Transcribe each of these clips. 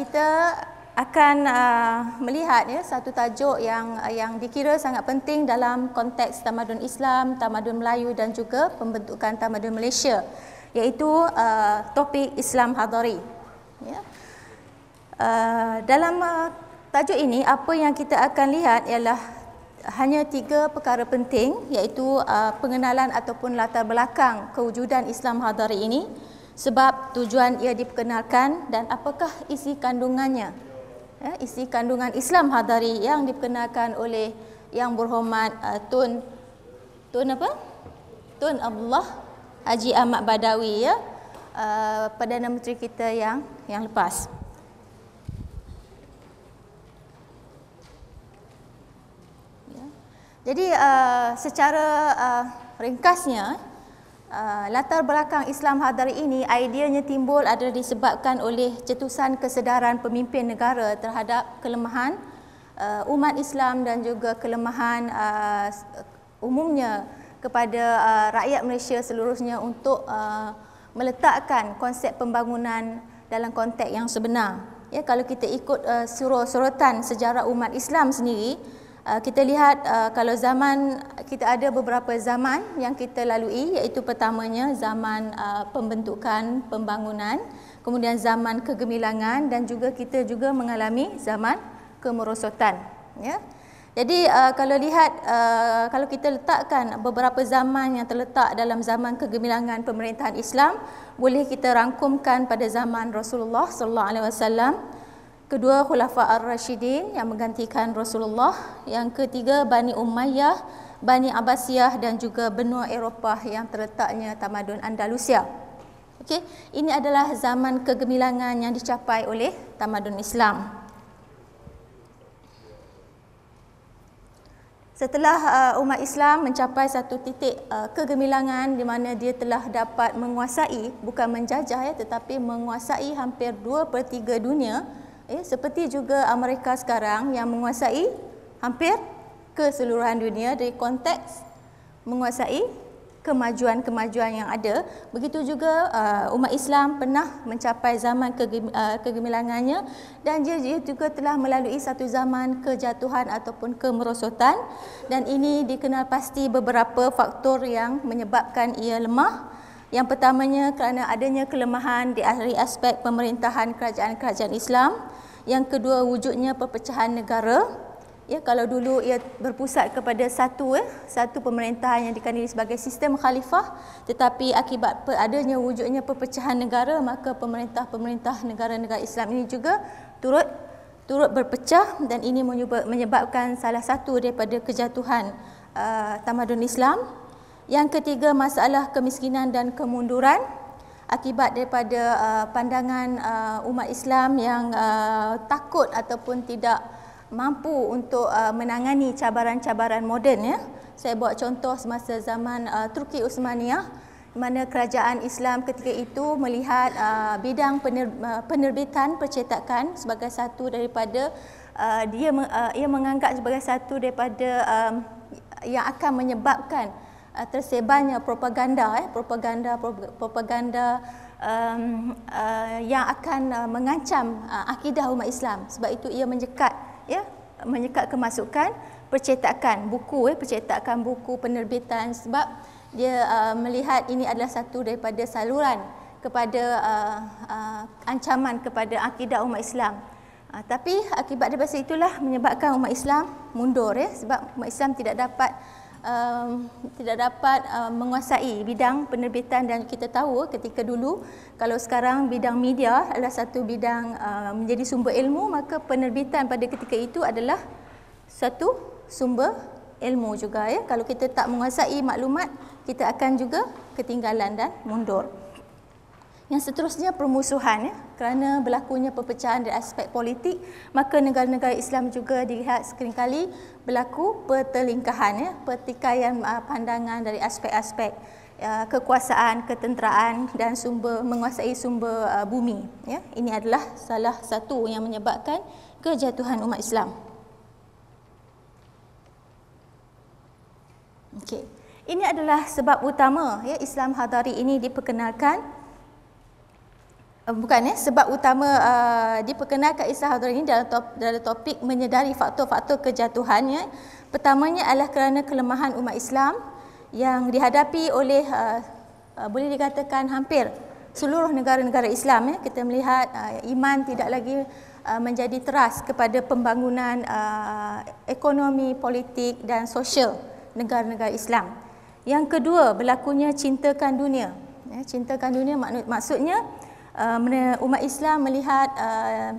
kita akan uh, melihat ya satu tajuk yang uh, yang dikira sangat penting dalam konteks tamadun Islam, tamadun Melayu dan juga pembentukan tamadun Malaysia iaitu uh, topik Islam Hadari. Ya. Uh, dalam tajuk ini apa yang kita akan lihat ialah hanya tiga perkara penting iaitu pengenalan ataupun latar belakang kewujudan Islam Hadari ini sebab tujuan ia diperkenalkan dan apakah isi kandungannya ya, isi kandungan Islam hadari yang diperkenalkan oleh yang berhormat uh, Tun Tun apa Tun Abdullah Haji Ahmad Badawi ya uh, Perdana Menteri kita yang yang lepas ya. jadi uh, secara uh, ringkasnya Ah, latar belakang Islam hadari ini ideanya timbul adalah disebabkan oleh cetusan kesedaran pemimpin negara terhadap kelemahan uh, umat Islam dan juga kelemahan uh, umumnya kepada uh, rakyat Malaysia seluruhnya untuk uh, meletakkan konsep pembangunan dalam konteks yang sebenar. Ya, kalau kita ikut uh, surah sorotan sejarah umat Islam sendiri, Uh, kita lihat uh, kalau zaman kita ada beberapa zaman yang kita lalui iaitu pertamanya zaman uh, pembentukan pembangunan kemudian zaman kegemilangan dan juga kita juga mengalami zaman kemerosotan ya jadi kalau lihat kalau kita letakkan beberapa zaman yang terletak dalam zaman kegemilangan pemerintahan Islam boleh kita rangkumkan pada zaman Rasulullah sallallahu alaihi wasallam kedua Khulafa Ar-Rashidin yang menggantikan Rasulullah, yang ketiga Bani Umayyah, Bani Abbasiyah dan juga benua Eropah yang terletaknya tamadun Andalusia. Okey, ini adalah zaman kegemilangan yang dicapai oleh tamadun Islam. Setelah uh, umat Islam mencapai satu titik uh, kegemilangan di mana dia telah dapat menguasai bukan menjajah ya tetapi menguasai hampir dua 3 dunia, eh, seperti juga Amerika sekarang yang menguasai hampir keseluruhan dunia dari konteks menguasai kemajuan-kemajuan yang ada begitu juga uh, umat Islam pernah mencapai zaman uh, kegemilangannya dan dia juga telah melalui satu zaman kejatuhan ataupun kemerosotan dan ini dikenal pasti beberapa faktor yang menyebabkan ia lemah yang pertamanya kerana adanya kelemahan di ahli aspek pemerintahan kerajaan-kerajaan Islam. Yang kedua wujudnya perpecahan negara. Ya, kalau dulu ia berpusat kepada satu eh, satu pemerintahan yang dikenali sebagai sistem khalifah tetapi akibat adanya wujudnya perpecahan negara maka pemerintah-pemerintah negara-negara Islam ini juga turut turut berpecah dan ini menyebabkan salah satu daripada kejatuhan uh, tamadun Islam yang ketiga masalah kemiskinan dan kemunduran akibat daripada uh, pandangan uh, umat Islam yang uh, takut ataupun tidak mampu untuk uh, menangani cabaran-cabaran moden ya. Saya buat contoh semasa zaman uh, Turki Uthmaniyah di mana kerajaan Islam ketika itu melihat uh, bidang pener, uh, penerbitan percetakan sebagai satu daripada uh, dia uh, ia menganggap sebagai satu daripada um, yang akan menyebabkan uh, tersebarnya propaganda eh propaganda propaganda um, uh, yang akan uh, mengancam uh, akidah umat Islam sebab itu ia menyekat ya menyekat kemasukan percetakan buku eh percetakan buku penerbitan sebab dia uh, melihat ini adalah satu daripada saluran kepada uh, uh, ancaman kepada akidah umat Islam. Uh, tapi akibat daripada itulah menyebabkan umat Islam mundur ya sebab umat Islam tidak dapat um, tidak dapat uh, menguasai bidang penerbitan dan kita tahu ketika dulu kalau sekarang bidang media adalah satu bidang uh, menjadi sumber ilmu maka penerbitan pada ketika itu adalah satu sumber ilmu juga ya kalau kita tak menguasai maklumat kita akan juga ketinggalan dan mundur yang seterusnya permusuhan ya. kerana berlakunya perpecahan dari aspek politik, maka negara-negara Islam juga dilihat sekali-kali berlaku pertelingkahan ya, pertikaian ah, pandangan dari aspek-aspek ah, kekuasaan, ketenteraan dan sumber menguasai sumber ah, bumi ya. Ini adalah salah satu yang menyebabkan kejatuhan umat Islam. Okey. Ini adalah sebab utama ya Islam hadari ini diperkenalkan Eh, bukan eh sebab utama uh, diperkenalkan Isa Hadrani ini dalam top, dalam topik menyedari faktor-faktor kejatuhannya pertamanya adalah kerana kelemahan umat Islam yang dihadapi oleh uh, uh, boleh dikatakan hampir seluruh negara-negara Islam eh kita melihat uh, iman tidak lagi uh, menjadi teras kepada pembangunan uh, ekonomi, politik dan sosial negara-negara Islam. Yang kedua, berlakunya cintakan dunia. Ya, cintakan dunia maksudnya uh, uh, umat Islam melihat uh,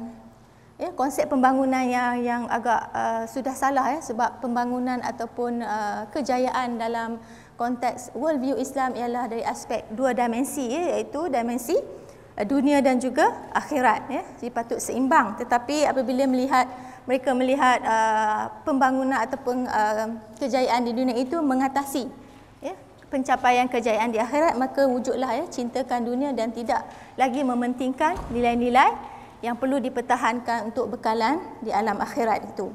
ya, konsep pembangunan yang yang agak uh, sudah salah ya sebab pembangunan ataupun uh, kejayaan dalam konteks world view Islam ialah dari aspek dua dimensi ya, iaitu dimensi dunia dan juga akhirat ya sepatut seimbang tetapi apabila melihat mereka melihat uh, pembangunan ataupun uh, kejayaan di dunia itu mengatasi pencapaian kejayaan di akhirat maka wujudlah ya cintakan dunia dan tidak lagi mementingkan nilai-nilai yang perlu dipertahankan untuk bekalan di alam akhirat itu.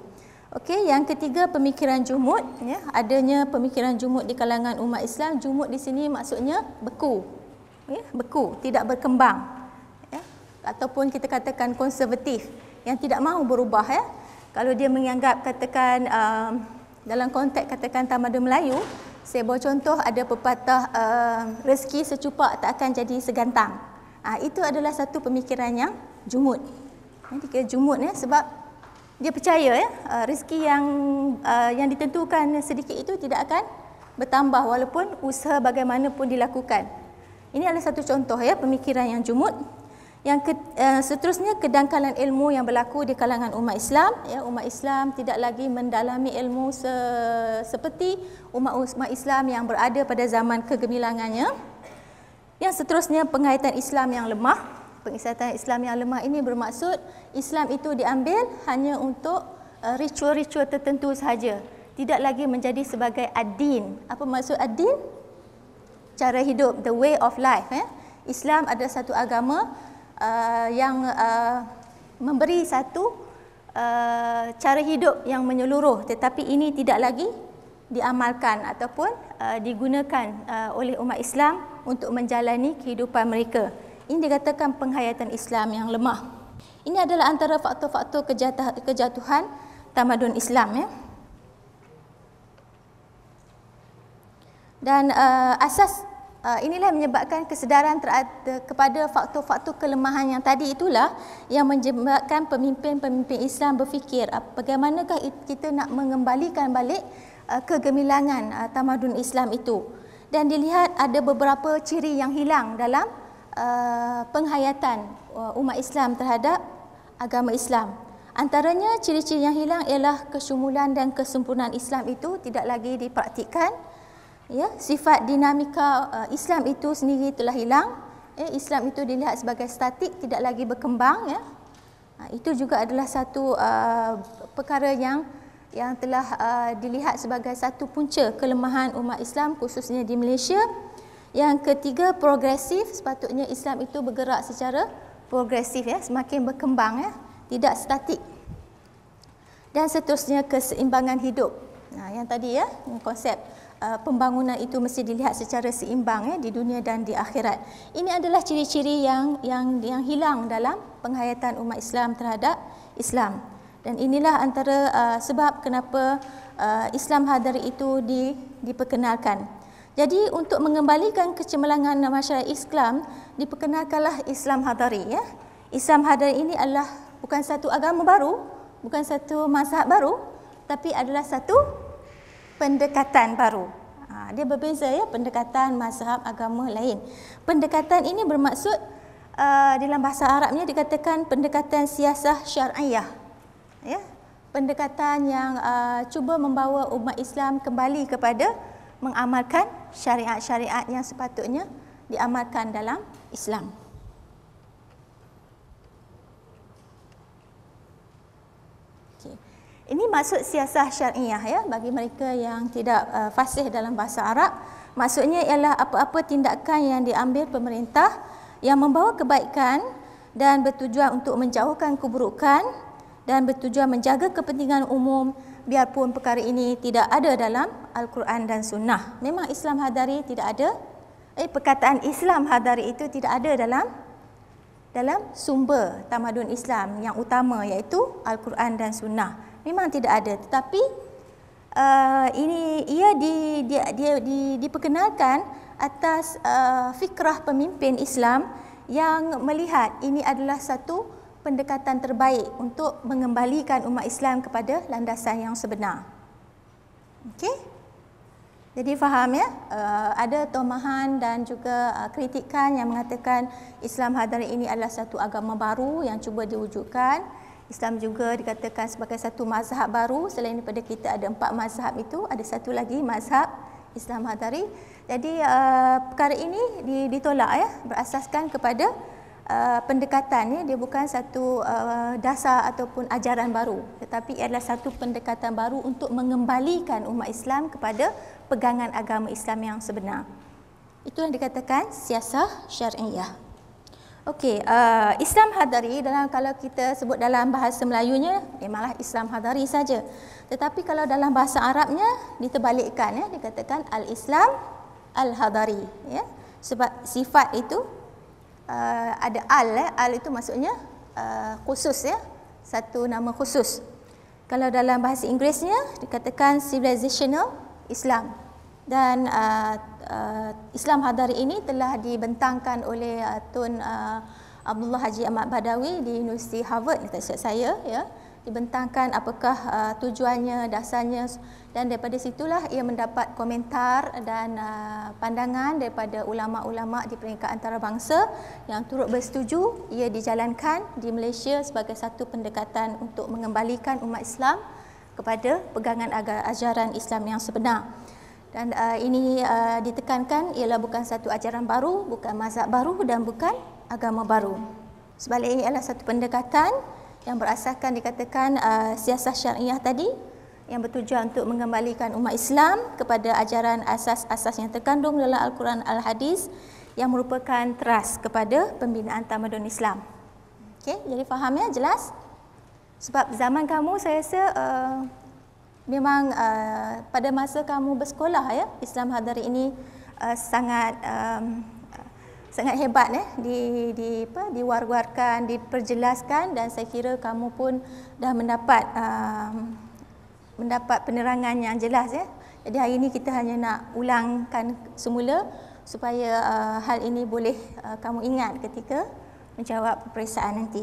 Okey, yang ketiga pemikiran jumud ya, adanya pemikiran jumud di kalangan umat Islam, jumud di sini maksudnya beku. Ya, beku, tidak berkembang. Ya, ataupun kita katakan konservatif yang tidak mahu berubah ya. Kalau dia menganggap katakan uh, dalam konteks katakan tamadun Melayu, saya bawa contoh ada pepatah uh, rezeki secupak tak akan jadi segantang. Uh, itu adalah satu pemikiran yang jumud. Jadi kita jumud ya sebab dia percaya ya uh, rezeki yang uh, yang ditentukan sedikit itu tidak akan bertambah walaupun usaha bagaimanapun dilakukan. Ini adalah satu contoh ya pemikiran yang jumud. Yang ke, uh, seterusnya kedangkalan ilmu yang berlaku di kalangan umat Islam, ya umat Islam tidak lagi mendalami ilmu se, seperti umat-umat Islam yang berada pada zaman kegemilangannya. Yang seterusnya pengaitan Islam yang lemah. pengaitan Islam yang lemah ini bermaksud Islam itu diambil hanya untuk eh, ritual-ritual tertentu sahaja. Tidak lagi menjadi sebagai ad-din. Apa maksud ad-din? Cara hidup, the way of life. Eh? Islam adalah satu agama uh, yang uh, memberi satu uh, cara hidup yang menyeluruh tetapi ini tidak lagi diamalkan ataupun uh, digunakan uh, oleh umat Islam untuk menjalani kehidupan mereka. Ini dikatakan penghayatan Islam yang lemah. Ini adalah antara faktor-faktor kejatuhan tamadun Islam ya. Dan uh, asas Eh, inilah menyebabkan kesedaran kepada faktor-faktor kelemahan yang tadi itulah yang menyebabkan pemimpin-pemimpin Islam berfikir eh, bagaimanakah kita nak mengembalikan balik eh, kegemilangan tamadun Islam itu. Dan dilihat ada beberapa ciri yang hilang dalam penghayatan umat Islam terhadap agama Islam. Antaranya ciri-ciri yang hilang ialah kesyumulan dan kesempurnaan Islam itu tidak lagi dipraktikkan ya sifat dinamika uh, Islam itu sendiri telah hilang ya Islam itu dilihat sebagai statik tidak lagi berkembang ya ha, itu juga adalah satu uh, perkara yang yang telah uh, dilihat sebagai satu punca kelemahan umat Islam khususnya di Malaysia yang ketiga progresif sepatutnya Islam itu bergerak secara progresif ya semakin berkembang ya tidak statik dan seterusnya keseimbangan hidup nah yang tadi ya konsep Uh, pembangunan itu mesti dilihat secara seimbang ya di dunia dan di akhirat. Ini adalah ciri-ciri yang yang yang hilang dalam penghayatan umat Islam terhadap Islam. Dan inilah antara uh, sebab kenapa uh, Islam Hadari itu di, diperkenalkan. Jadi untuk mengembalikan kecemerlangan masyarakat Islam, diperkenalkanlah Islam hadari. Ya. Islam hadari ini adalah bukan satu agama baru, bukan satu mazhab baru, tapi adalah satu pendekatan baru. Ha, dia berbeza ya pendekatan mazhab agama lain. Pendekatan ini bermaksud uh, dalam bahasa Arabnya dikatakan pendekatan siasah syar'iyah. Ya, pendekatan yang uh, cuba membawa umat Islam kembali kepada mengamalkan syariat-syariat yang sepatutnya diamalkan dalam Islam. Ini maksud siasah syariah ya bagi mereka yang tidak uh, fasih dalam bahasa Arab. Maksudnya ialah apa-apa tindakan yang diambil pemerintah yang membawa kebaikan dan bertujuan untuk menjauhkan keburukan dan bertujuan menjaga kepentingan umum biarpun perkara ini tidak ada dalam Al-Quran dan Sunnah. Memang Islam hadari tidak ada. Eh, perkataan Islam hadari itu tidak ada dalam dalam sumber tamadun Islam yang utama iaitu Al-Quran dan Sunnah. Memang tidak ada. Tetapi uh, ini ia di, di di di, diperkenalkan atas uh, fikrah pemimpin Islam yang melihat ini adalah satu pendekatan terbaik untuk mengembalikan umat Islam kepada landasan yang sebenar. Okey? Jadi faham ya? Uh, ada tomahan dan juga uh, kritikan yang mengatakan Islam hadirin ini adalah satu agama baru yang cuba diwujudkan. Islam juga dikatakan sebagai satu mazhab baru selain daripada kita ada empat mazhab itu ada satu lagi mazhab Islam Hadari. Jadi uh, perkara ini ditolak ya berasaskan kepada uh, pendekatan ya dia bukan satu uh, dasar ataupun ajaran baru tetapi ia adalah satu pendekatan baru untuk mengembalikan umat Islam kepada pegangan agama Islam yang sebenar. Itu yang dikatakan siasah syar'iyah. Okey, uh, Islam Hadari dalam kalau kita sebut dalam bahasa Melayunya memanglah Islam Hadari saja. Tetapi kalau dalam bahasa Arabnya diterbalikkan ya, dikatakan al-Islam al-Hadari ya. Sebab sifat itu uh, ada al ya. al itu maksudnya uh, khusus ya, satu nama khusus. Kalau dalam bahasa Inggerisnya dikatakan civilizational Islam dan uh, uh, Islam Hadari ini telah dibentangkan oleh uh, Tun uh, Abdullah Haji Ahmad Badawi di Universiti Harvard tak silap saya ya dibentangkan apakah uh, tujuannya dasarnya dan daripada situlah ia mendapat komentar dan uh, pandangan daripada ulama-ulama di peringkat antarabangsa yang turut bersetuju ia dijalankan di Malaysia sebagai satu pendekatan untuk mengembalikan umat Islam kepada pegangan ajaran Islam yang sebenar dan uh, ini uh, ditekankan ialah bukan satu ajaran baru, bukan mazhab baru dan bukan agama baru. Sebaliknya ialah satu pendekatan yang berasaskan dikatakan uh, siasah syariah tadi yang bertujuan untuk mengembalikan umat Islam kepada ajaran asas-asas yang terkandung dalam Al-Quran Al-Hadis yang merupakan teras kepada pembinaan tamadun Islam. Okay, jadi faham ya jelas? Sebab zaman kamu saya rasa uh, memang uh, pada masa kamu bersekolah ya Islam Hadari ini uh, sangat um, sangat hebat eh di di apa diwar-warkan diperjelaskan dan saya kira kamu pun dah mendapat um, mendapat penerangan yang jelas ya. Jadi hari ini kita hanya nak ulangkan semula supaya uh, hal ini boleh uh, kamu ingat ketika menjawab peperiksaan nanti.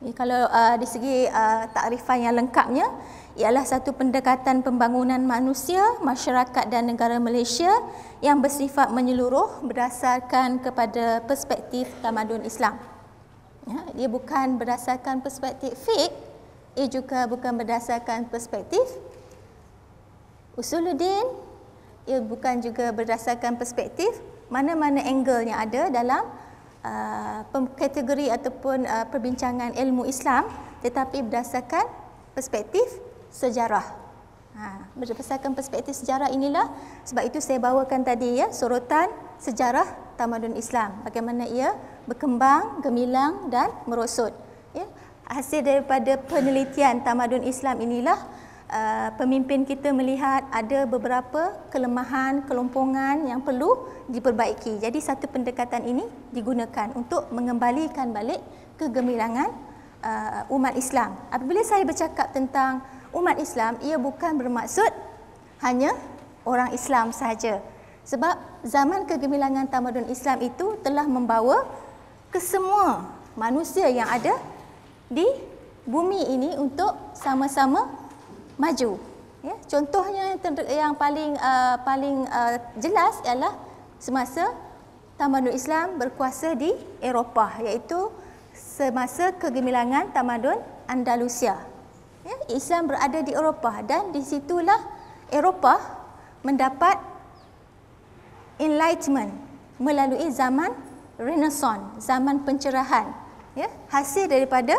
Ya, kalau uh, di segi uh, takrifan yang lengkapnya ialah satu pendekatan pembangunan manusia, masyarakat dan negara Malaysia yang bersifat menyeluruh berdasarkan kepada perspektif tamadun Islam. Ya, dia bukan berdasarkan perspektif fiqh, ia juga bukan berdasarkan perspektif usuluddin, ia bukan juga berdasarkan perspektif mana-mana angle yang ada dalam uh, kategori ataupun uh, perbincangan ilmu Islam tetapi berdasarkan perspektif sejarah. Ha, berdasarkan perspektif sejarah inilah sebab itu saya bawakan tadi ya sorotan sejarah tamadun Islam bagaimana ia berkembang, gemilang dan merosot. Ya, hasil daripada penelitian tamadun Islam inilah Uh, pemimpin kita melihat ada beberapa kelemahan, kelompongan yang perlu diperbaiki. Jadi satu pendekatan ini digunakan untuk mengembalikan balik kegemilangan uh, umat Islam. Apabila saya bercakap tentang umat Islam, ia bukan bermaksud hanya orang Islam sahaja. Sebab zaman kegemilangan tamadun Islam itu telah membawa kesemua manusia yang ada di bumi ini untuk sama-sama maju. Ya, contohnya yang paling uh, paling uh, jelas ialah semasa tamadun Islam berkuasa di Eropah iaitu semasa kegemilangan tamadun Andalusia. Ya, Islam berada di Eropah dan di situlah Eropah mendapat enlightenment melalui zaman Renaissance, zaman pencerahan. Ya, hasil daripada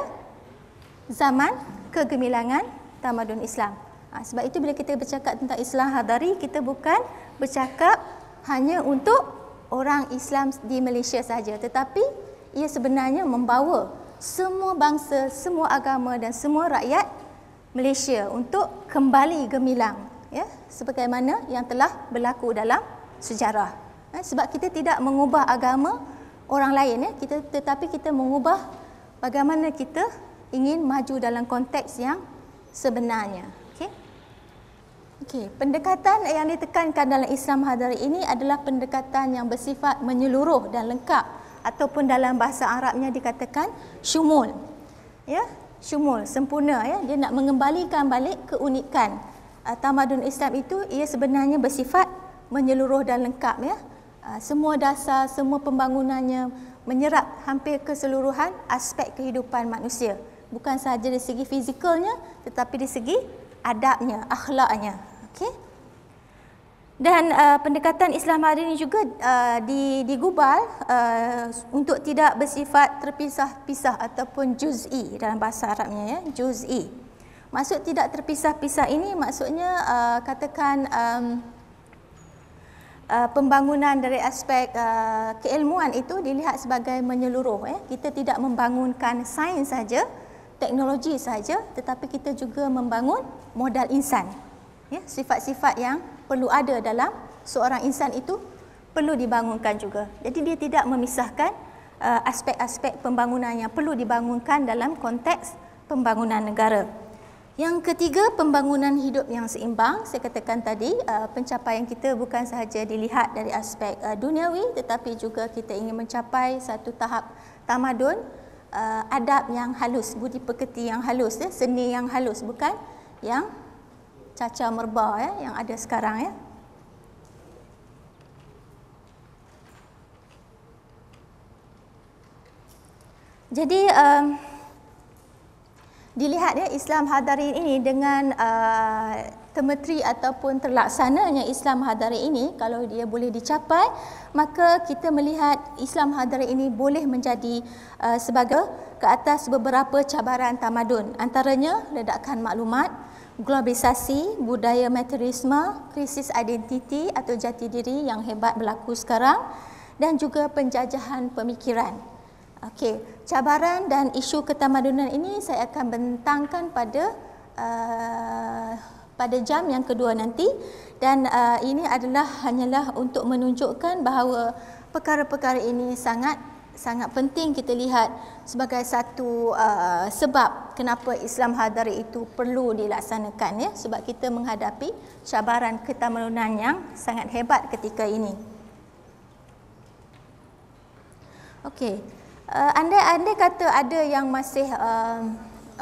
zaman kegemilangan tamadun Islam. Ha, sebab itu bila kita bercakap tentang Islam hadari, kita bukan bercakap hanya untuk orang Islam di Malaysia saja, tetapi ia sebenarnya membawa semua bangsa, semua agama dan semua rakyat Malaysia untuk kembali gemilang ya sebagaimana yang telah berlaku dalam sejarah ya, sebab kita tidak mengubah agama orang lain ya kita tetapi kita mengubah bagaimana kita ingin maju dalam konteks yang sebenarnya. Okey. Okey, pendekatan yang ditekankan dalam Islam hadari ini adalah pendekatan yang bersifat menyeluruh dan lengkap ataupun dalam bahasa Arabnya dikatakan syumul. Ya, syumul sempurna ya. Dia nak mengembalikan balik keunikan uh, tamadun Islam itu ia sebenarnya bersifat menyeluruh dan lengkap ya. Uh, semua dasar, semua pembangunannya menyerap hampir keseluruhan aspek kehidupan manusia bukan sahaja dari segi fizikalnya tetapi dari segi adabnya akhlaknya okey dan uh, pendekatan Islam madani juga uh, digubal uh, untuk tidak bersifat terpisah-pisah ataupun juz'i dalam bahasa Arabnya ya juz'i maksud tidak terpisah-pisah ini maksudnya uh, katakan um, Uh, pembangunan dari aspek uh, keilmuan itu dilihat sebagai menyeluruh. Eh. Kita tidak membangunkan sains saja, teknologi sahaja tetapi kita juga membangun modal insan. Ya, sifat-sifat yang perlu ada dalam seorang insan itu perlu dibangunkan juga. Jadi dia tidak memisahkan uh, aspek-aspek pembangunan yang perlu dibangunkan dalam konteks pembangunan negara. Yang ketiga, pembangunan hidup yang seimbang. Saya katakan tadi, uh, pencapaian kita bukan sahaja dilihat dari aspek uh, duniawi tetapi juga kita ingin mencapai satu tahap tamadun uh, adab yang halus, budi pekerti yang halus, ya, seni yang halus, bukan yang caca merba ya, yang ada sekarang. Ya. Jadi um, dilihat ya, Islam hadarin ini dengan uh, temeteri ataupun terlaksananya Islam Hadari ini kalau dia boleh dicapai maka kita melihat Islam Hadari ini boleh menjadi uh, sebagai ke atas beberapa cabaran tamadun antaranya ledakan maklumat globalisasi budaya materialisme krisis identiti atau jati diri yang hebat berlaku sekarang dan juga penjajahan pemikiran okey cabaran dan isu ketamadunan ini saya akan bentangkan pada uh, pada jam yang kedua nanti dan uh, ini adalah hanyalah untuk menunjukkan bahawa perkara-perkara ini sangat sangat penting kita lihat sebagai satu uh, sebab kenapa Islam hadari itu perlu dilaksanakan ya sebab kita menghadapi cabaran ketamadunan yang sangat hebat ketika ini. Okey. Uh, andai andai kata ada yang masih uh,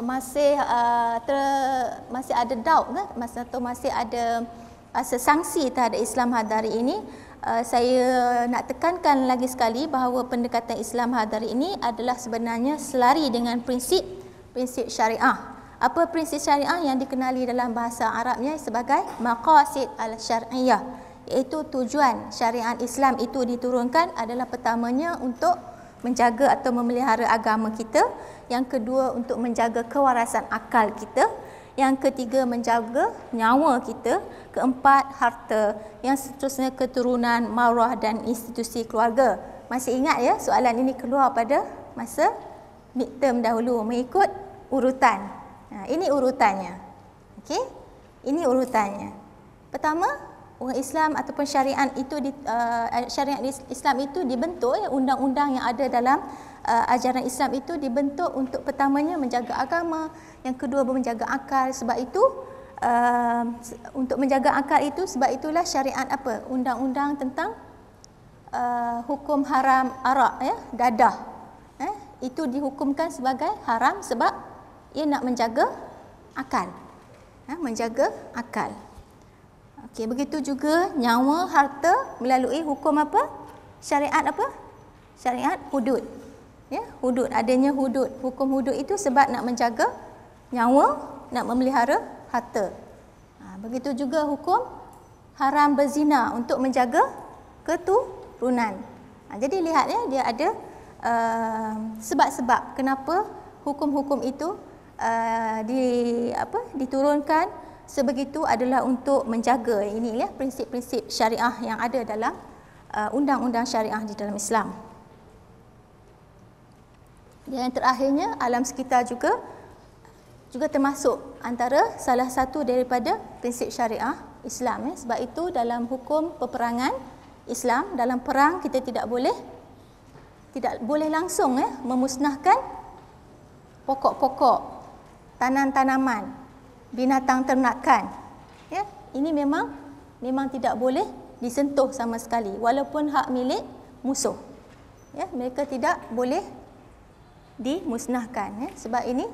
masih uh, ter, masih ada doubt ke masa tu masih ada rasa uh, sangsi terhadap Islam Hadari ini uh, saya nak tekankan lagi sekali bahawa pendekatan Islam Hadari ini adalah sebenarnya selari dengan prinsip prinsip syariah apa prinsip syariah yang dikenali dalam bahasa Arabnya sebagai maqasid al-syariah iaitu tujuan syariat Islam itu diturunkan adalah pertamanya untuk menjaga atau memelihara agama kita, yang kedua untuk menjaga kewarasan akal kita, yang ketiga menjaga nyawa kita, keempat harta, yang seterusnya keturunan, maruah dan institusi keluarga. Masih ingat ya soalan ini keluar pada masa midterm dahulu mengikut urutan. Ha, ini urutannya. okay? Ini urutannya. Pertama, orang Islam ataupun syariat itu di, uh, eh, syariat Islam itu dibentuk ya undang-undang yang ada dalam uh, ajaran Islam itu dibentuk untuk pertamanya menjaga agama, yang kedua menjaga akal sebab itu uh, untuk menjaga akal itu sebab itulah syariat apa? Undang-undang tentang uh, hukum haram arak ya, dadah. Eh, itu dihukumkan sebagai haram sebab ia nak menjaga akal. Ha, menjaga akal. Okey, begitu juga nyawa, harta melalui hukum apa? Syariat apa? Syariat hudud. Ya, hudud. Adanya hudud. Hukum hudud itu sebab nak menjaga nyawa, nak memelihara harta. Ha, begitu juga hukum haram berzina untuk menjaga keturunan. Ha, jadi lihat ya, dia ada uh, sebab-sebab uh, kenapa hukum-hukum itu uh, di, apa, diturunkan sebegitu adalah untuk menjaga ini ya prinsip-prinsip syariah yang ada dalam uh, undang-undang uh, syariah di dalam Islam. Dan yang terakhirnya alam sekitar juga juga termasuk antara salah satu daripada prinsip syariah Islam ya. Sebab itu dalam hukum peperangan Islam dalam perang kita tidak boleh tidak boleh langsung ya memusnahkan pokok-pokok tanaman-tanaman binatang ternakan. Ya, ini memang memang tidak boleh disentuh sama sekali walaupun hak milik musuh. Ya, mereka tidak boleh dimusnahkan ya sebab ini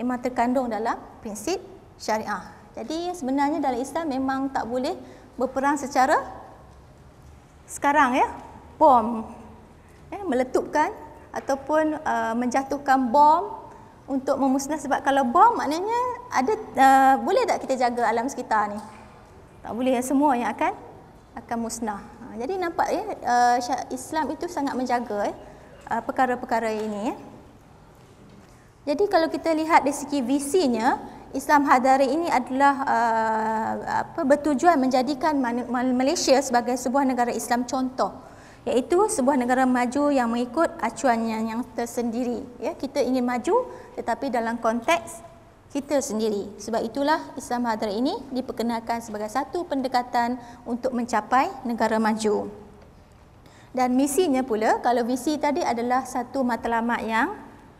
memang terkandung dalam prinsip syariah. Jadi sebenarnya dalam Islam memang tak boleh berperang secara sekarang ya bom ya meletupkan ataupun uh, menjatuhkan bom untuk memusnah sebab kalau bom maknanya ada uh, boleh tak kita jaga alam sekitar ni? Tak boleh semua yang akan akan musnah. Ha, jadi nampak ya uh, Islam itu sangat menjaga eh, uh, perkara-perkara ini ya. Jadi kalau kita lihat dari segi visinya, Islam Hadari ini adalah uh, apa bertujuan menjadikan Malaysia sebagai sebuah negara Islam contoh iaitu sebuah negara maju yang mengikut acuan yang, yang tersendiri. Ya, kita ingin maju tetapi dalam konteks kita sendiri. Sebab itulah Islam Hadrat ini diperkenalkan sebagai satu pendekatan untuk mencapai negara maju. Dan misinya pula, kalau visi tadi adalah satu matlamat yang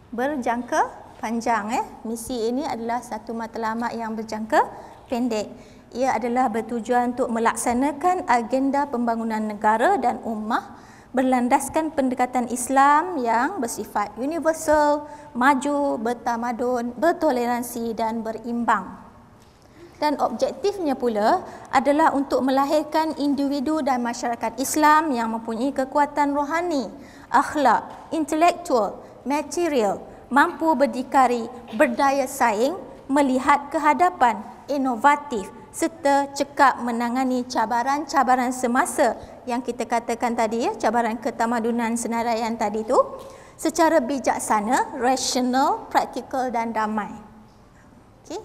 berjangka panjang. Eh. Misi ini adalah satu matlamat yang berjangka pendek. Ia adalah bertujuan untuk melaksanakan agenda pembangunan negara dan ummah berlandaskan pendekatan Islam yang bersifat universal, maju, bertamadun, bertoleransi dan berimbang. Dan objektifnya pula adalah untuk melahirkan individu dan masyarakat Islam yang mempunyai kekuatan rohani, akhlak, intelektual, material, mampu berdikari, berdaya saing, melihat kehadapan, inovatif, serta cekap menangani cabaran-cabaran semasa yang kita katakan tadi ya cabaran ketamadunan senaraian tadi tu secara bijaksana, rasional, praktikal dan damai. Okey.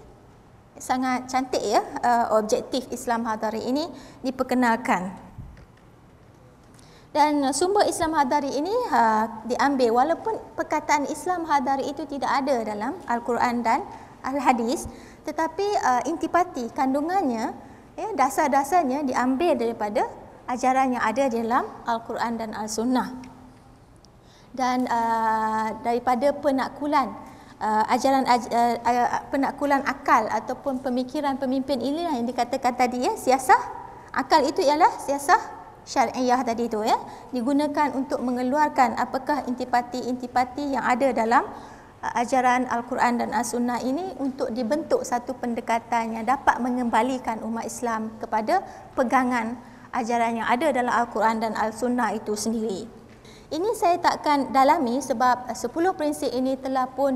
Sangat cantik ya uh, objektif Islam Hadari ini diperkenalkan. Dan uh, sumber Islam Hadari ini uh, diambil walaupun perkataan Islam Hadari itu tidak ada dalam Al-Quran dan Al-Hadis, tetapi uh, intipati kandungannya ya dasar-dasarnya diambil daripada ajaran yang ada dalam al-Quran dan al-Sunnah dan uh, daripada penakulan uh, ajaran uh, uh penakulan akal ataupun pemikiran pemimpin inilah yang dikatakan tadi ya siasah akal itu ialah siasah syar'iyah tadi itu ya digunakan untuk mengeluarkan apakah intipati-intipati yang ada dalam ajaran Al-Quran dan As-Sunnah ini untuk dibentuk satu pendekatan yang dapat mengembalikan umat Islam kepada pegangan ajaran yang ada dalam Al-Quran dan Al-Sunnah itu sendiri. Ini saya takkan dalami sebab 10 prinsip ini telah pun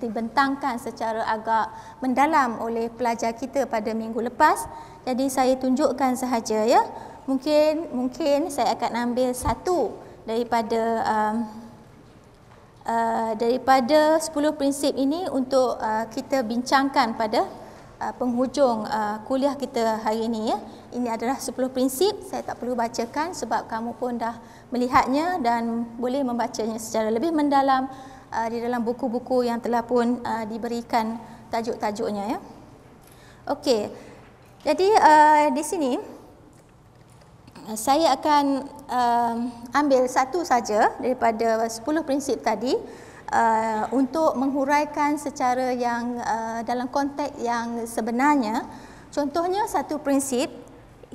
dibentangkan secara agak mendalam oleh pelajar kita pada minggu lepas. Jadi saya tunjukkan sahaja ya. Mungkin mungkin saya akan ambil satu daripada um, uh, daripada 10 prinsip ini untuk uh, kita bincangkan pada uh, penghujung uh, kuliah kita hari ini ya. Ini adalah 10 prinsip. Saya tak perlu bacakan sebab kamu pun dah melihatnya dan boleh membacanya secara lebih mendalam uh, di dalam buku-buku yang telah pun uh, diberikan tajuk-tajuknya ya. Okey. Jadi uh, di sini saya akan uh, ambil satu saja daripada 10 prinsip tadi uh, untuk menghuraikan secara yang uh, dalam konteks yang sebenarnya. Contohnya satu prinsip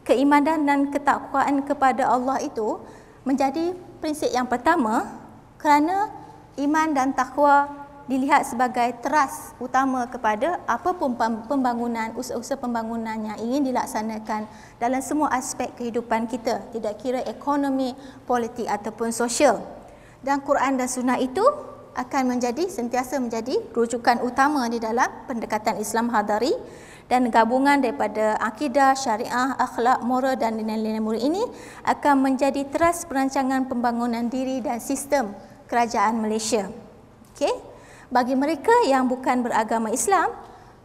keimanan dan ketakwaan kepada Allah itu menjadi prinsip yang pertama kerana iman dan takwa dilihat sebagai teras utama kepada apa pun pembangunan, usaha-usaha pembangunan yang ingin dilaksanakan dalam semua aspek kehidupan kita, tidak kira ekonomi, politik ataupun sosial. Dan Quran dan Sunnah itu akan menjadi sentiasa menjadi rujukan utama di dalam pendekatan Islam Hadari dan gabungan daripada akidah, syariah, akhlak, moral dan nilai-nilai muri ini akan menjadi teras perancangan pembangunan diri dan sistem kerajaan Malaysia. Okay bagi mereka yang bukan beragama Islam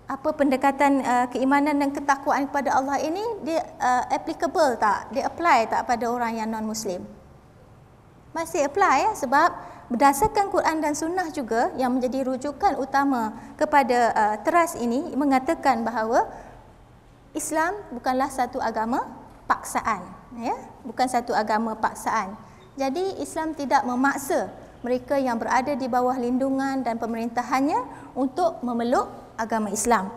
apa pendekatan uh, keimanan dan ketakwaan kepada Allah ini dia uh, applicable tak dia apply tak pada orang yang non muslim masih apply ya sebab berdasarkan Quran dan sunnah juga yang menjadi rujukan utama kepada uh, teras ini mengatakan bahawa Islam bukanlah satu agama paksaan ya bukan satu agama paksaan jadi Islam tidak memaksa mereka yang berada di bawah lindungan dan pemerintahannya untuk memeluk agama Islam.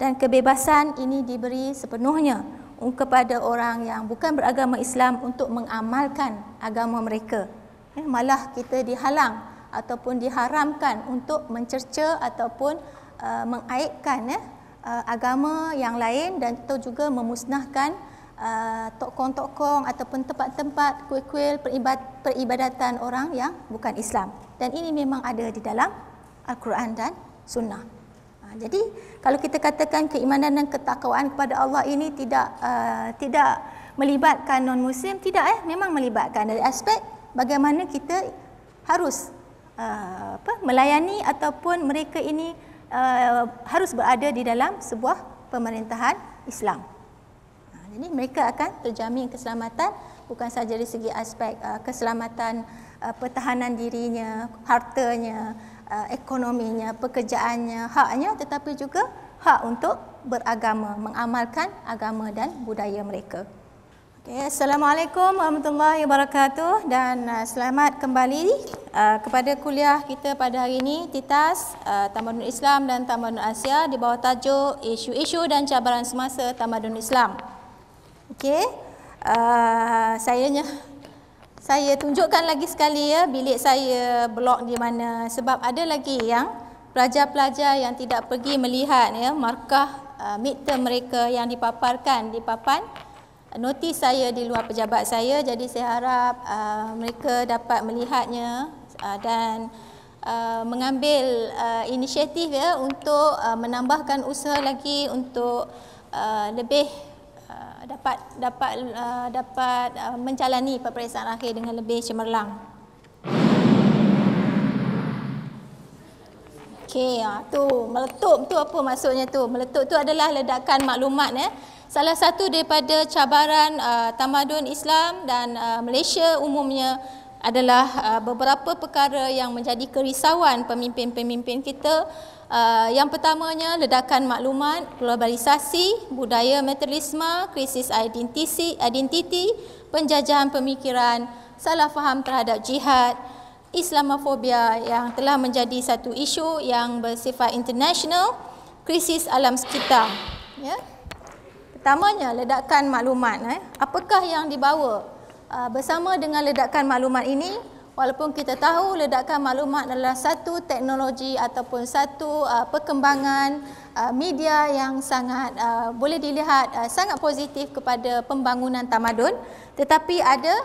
Dan kebebasan ini diberi sepenuhnya kepada orang yang bukan beragama Islam untuk mengamalkan agama mereka. Eh, malah kita dihalang ataupun diharamkan untuk mencerca ataupun uh, mengaitkan eh, uh, agama yang lain dan atau juga memusnahkan Uh, tokong-tokong ataupun tempat-tempat kuil-kuil peribadatan orang yang bukan Islam. Dan ini memang ada di dalam Al-Quran dan Sunnah. Uh, jadi kalau kita katakan keimanan dan ketakwaan kepada Allah ini tidak uh, tidak melibatkan non-Muslim, tidak eh, memang melibatkan dari aspek bagaimana kita harus uh, apa, melayani ataupun mereka ini uh, harus berada di dalam sebuah pemerintahan Islam. Ini mereka akan terjamin keselamatan bukan sahaja dari segi aspek uh, keselamatan uh, pertahanan dirinya, hartanya, uh, ekonominya, pekerjaannya, haknya tetapi juga hak untuk beragama, mengamalkan agama dan budaya mereka. Okay, Assalamualaikum warahmatullahi wabarakatuh dan uh, selamat kembali uh, kepada kuliah kita pada hari ini TITAS uh, Tamadun Islam dan Tamadun Asia di bawah tajuk isu-isu dan cabaran semasa Tamadun Islam. Okey. Uh, ah, saya nya saya tunjukkan lagi sekali ya bilik saya blok di mana sebab ada lagi yang pelajar-pelajar yang tidak pergi melihat ya markah uh, midterm mereka yang dipaparkan di papan notis saya di luar pejabat saya jadi saya harap uh, mereka dapat melihatnya uh, dan Uh, mengambil uh, inisiatif ya untuk uh, menambahkan usaha lagi untuk uh, lebih dapat dapat uh, dapat uh, menjalani peperiksaan akhir dengan lebih cemerlang. Okey, uh, tu meletup tu apa maksudnya tu? Meletup tu adalah ledakan maklumat eh. Salah satu daripada cabaran uh, tamadun Islam dan uh, Malaysia umumnya adalah uh, beberapa perkara yang menjadi kerisauan pemimpin-pemimpin kita Uh, yang pertamanya ledakan maklumat, globalisasi, budaya materialisme, krisis identiti, identiti, penjajahan pemikiran, salah faham terhadap jihad, Islamofobia yang telah menjadi satu isu yang bersifat international, krisis alam sekitar. Ya. Pertamanya ledakan maklumat. Eh. Apakah yang dibawa uh, bersama dengan ledakan maklumat ini? Walaupun kita tahu ledakan maklumat adalah satu teknologi ataupun satu uh, perkembangan uh, media yang sangat uh, boleh dilihat uh, sangat positif kepada pembangunan tamadun tetapi ada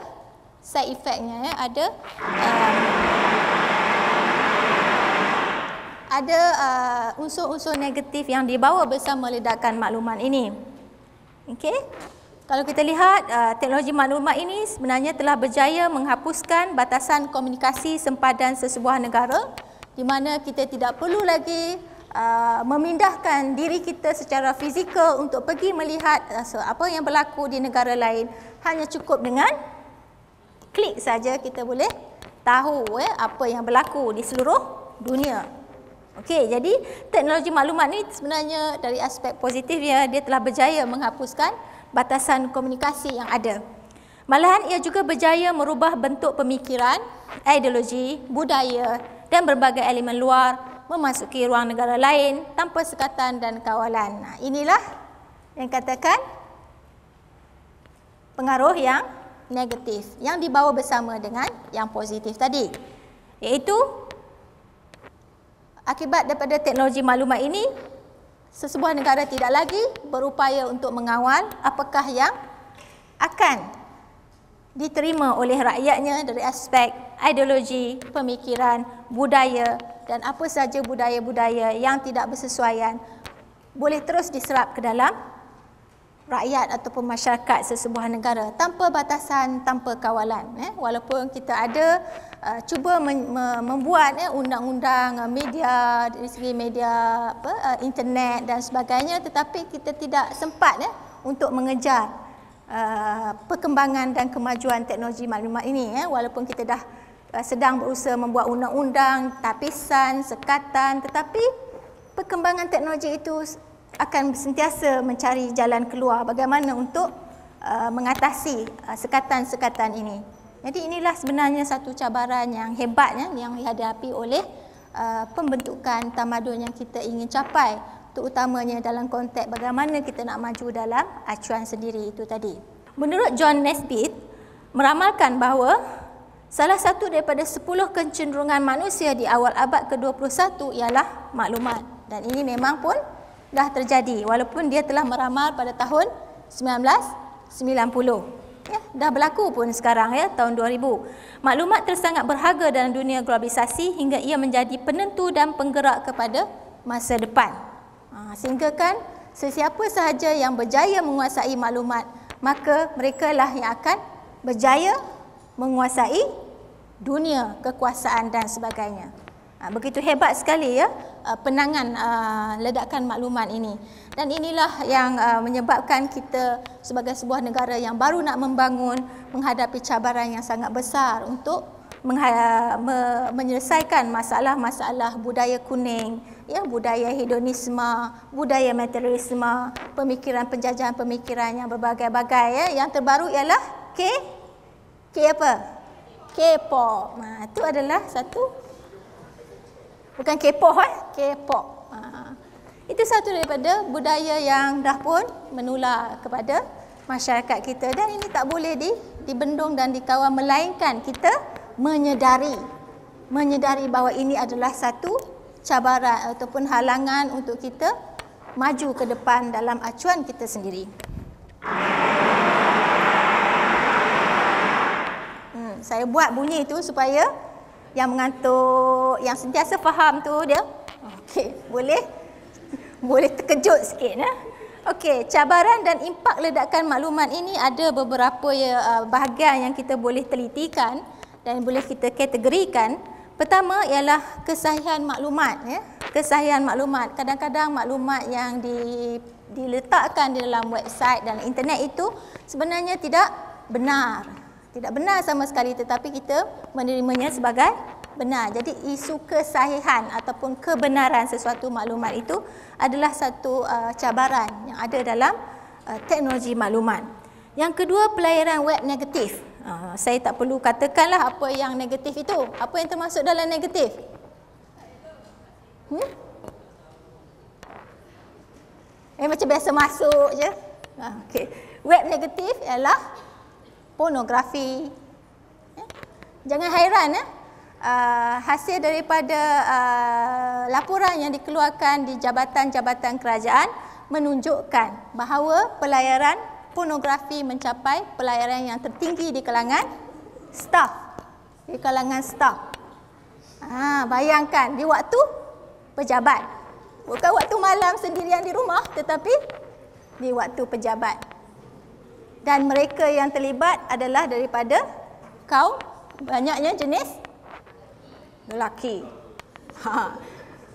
side effectnya, ya ada uh, ada uh, unsur-unsur negatif yang dibawa bersama ledakan maklumat ini. okay? Kalau kita lihat, uh, teknologi maklumat ini sebenarnya telah berjaya menghapuskan batasan komunikasi sempadan sesebuah negara di mana kita tidak perlu lagi uh, memindahkan diri kita secara fizikal untuk pergi melihat uh, apa yang berlaku di negara lain. Hanya cukup dengan klik saja kita boleh tahu eh apa yang berlaku di seluruh dunia. Okey, jadi teknologi maklumat ni sebenarnya dari aspek positifnya dia telah berjaya menghapuskan batasan komunikasi yang ada. Malahan ia juga berjaya merubah bentuk pemikiran, ideologi, budaya dan berbagai elemen luar memasuki ruang negara lain tanpa sekatan dan kawalan. Inilah yang katakan pengaruh yang negatif yang dibawa bersama dengan yang positif tadi. Iaitu akibat daripada teknologi maklumat ini sesebuah negara tidak lagi berupaya untuk mengawal apakah yang akan diterima oleh rakyatnya dari aspek ideologi, pemikiran, budaya dan apa sahaja budaya-budaya yang tidak bersesuaian boleh terus diserap ke dalam rakyat ataupun masyarakat sesebuah negara tanpa batasan, tanpa kawalan. Eh? Walaupun kita ada uh, cuba men, me, membuat eh, undang-undang uh, media dari segi media apa, uh, internet dan sebagainya tetapi kita tidak sempat ya, untuk mengejar uh, perkembangan dan kemajuan teknologi maklumat ini ya, walaupun kita dah uh, sedang berusaha membuat undang-undang tapisan, sekatan tetapi perkembangan teknologi itu akan sentiasa mencari jalan keluar bagaimana untuk uh, mengatasi uh, sekatan-sekatan ini. Jadi inilah sebenarnya satu cabaran yang hebatnya yang dihadapi oleh uh, pembentukan tamadun yang kita ingin capai terutamanya dalam konteks bagaimana kita nak maju dalam acuan sendiri itu tadi. Menurut John Nesbitt, meramalkan bahawa salah satu daripada 10 kecenderungan manusia di awal abad ke-21 ialah maklumat. Dan ini memang pun dah terjadi walaupun dia telah meramal pada tahun 1990 ya, dah berlaku pun sekarang ya tahun 2000. Maklumat tersangat berharga dalam dunia globalisasi hingga ia menjadi penentu dan penggerak kepada masa depan. Ha, sehingga kan sesiapa sahaja yang berjaya menguasai maklumat, maka mereka lah yang akan berjaya menguasai dunia, kekuasaan dan sebagainya. Ah, begitu hebat sekali ya ah, penangan ah, ledakan maklumat ini dan inilah yang menyebabkan kita sebagai sebuah negara yang baru nak membangun menghadapi cabaran yang sangat besar untuk menyelesaikan masalah-masalah budaya kuning ya budaya hedonisme budaya materialisme pemikiran penjajahan pemikiran yang berbagai-bagai ya yang terbaru ialah K K apa K-pop. Nah, itu adalah satu Bukan K-pop eh, k Ha. Itu satu daripada budaya yang dah pun menular kepada masyarakat kita dan ini tak boleh di dibendung dan dikawal melainkan kita menyedari menyedari bahawa ini adalah satu cabaran ataupun halangan untuk kita maju ke depan dalam acuan kita sendiri. Hmm, saya buat bunyi itu supaya yang mengantuk, yang sentiasa faham tu dia. Okey, boleh? Boleh terkejut sikit. Eh? Okey, cabaran dan impak ledakan maklumat ini ada beberapa ya, eh, bahagian yang kita boleh telitikan dan boleh kita kategorikan. Pertama ialah kesahihan maklumat. Ya? Kesahihan maklumat. Kadang-kadang maklumat yang di, diletakkan di dalam website dan internet itu sebenarnya tidak benar tidak benar sama sekali tetapi kita menerimanya sebagai benar. Jadi isu kesahihan ataupun kebenaran sesuatu maklumat itu adalah satu uh, cabaran yang ada dalam uh, teknologi maklumat. Yang kedua pelayaran web negatif. Uh, saya tak perlu katakanlah apa yang negatif itu. Apa yang termasuk dalam negatif? Hmm? Eh, macam biasa masuk je. Uh, ah, okay. Web negatif ialah pornografi. Eh? Jangan hairan eh? Ah, hasil daripada ah, laporan yang dikeluarkan di jabatan-jabatan kerajaan menunjukkan bahawa pelayaran pornografi mencapai pelayaran yang tertinggi di kalangan staf Di kalangan staf. Ha, ah, bayangkan di waktu pejabat. Bukan waktu malam sendirian di rumah tetapi di waktu pejabat dan mereka yang terlibat adalah daripada kau banyaknya jenis lelaki. Ha.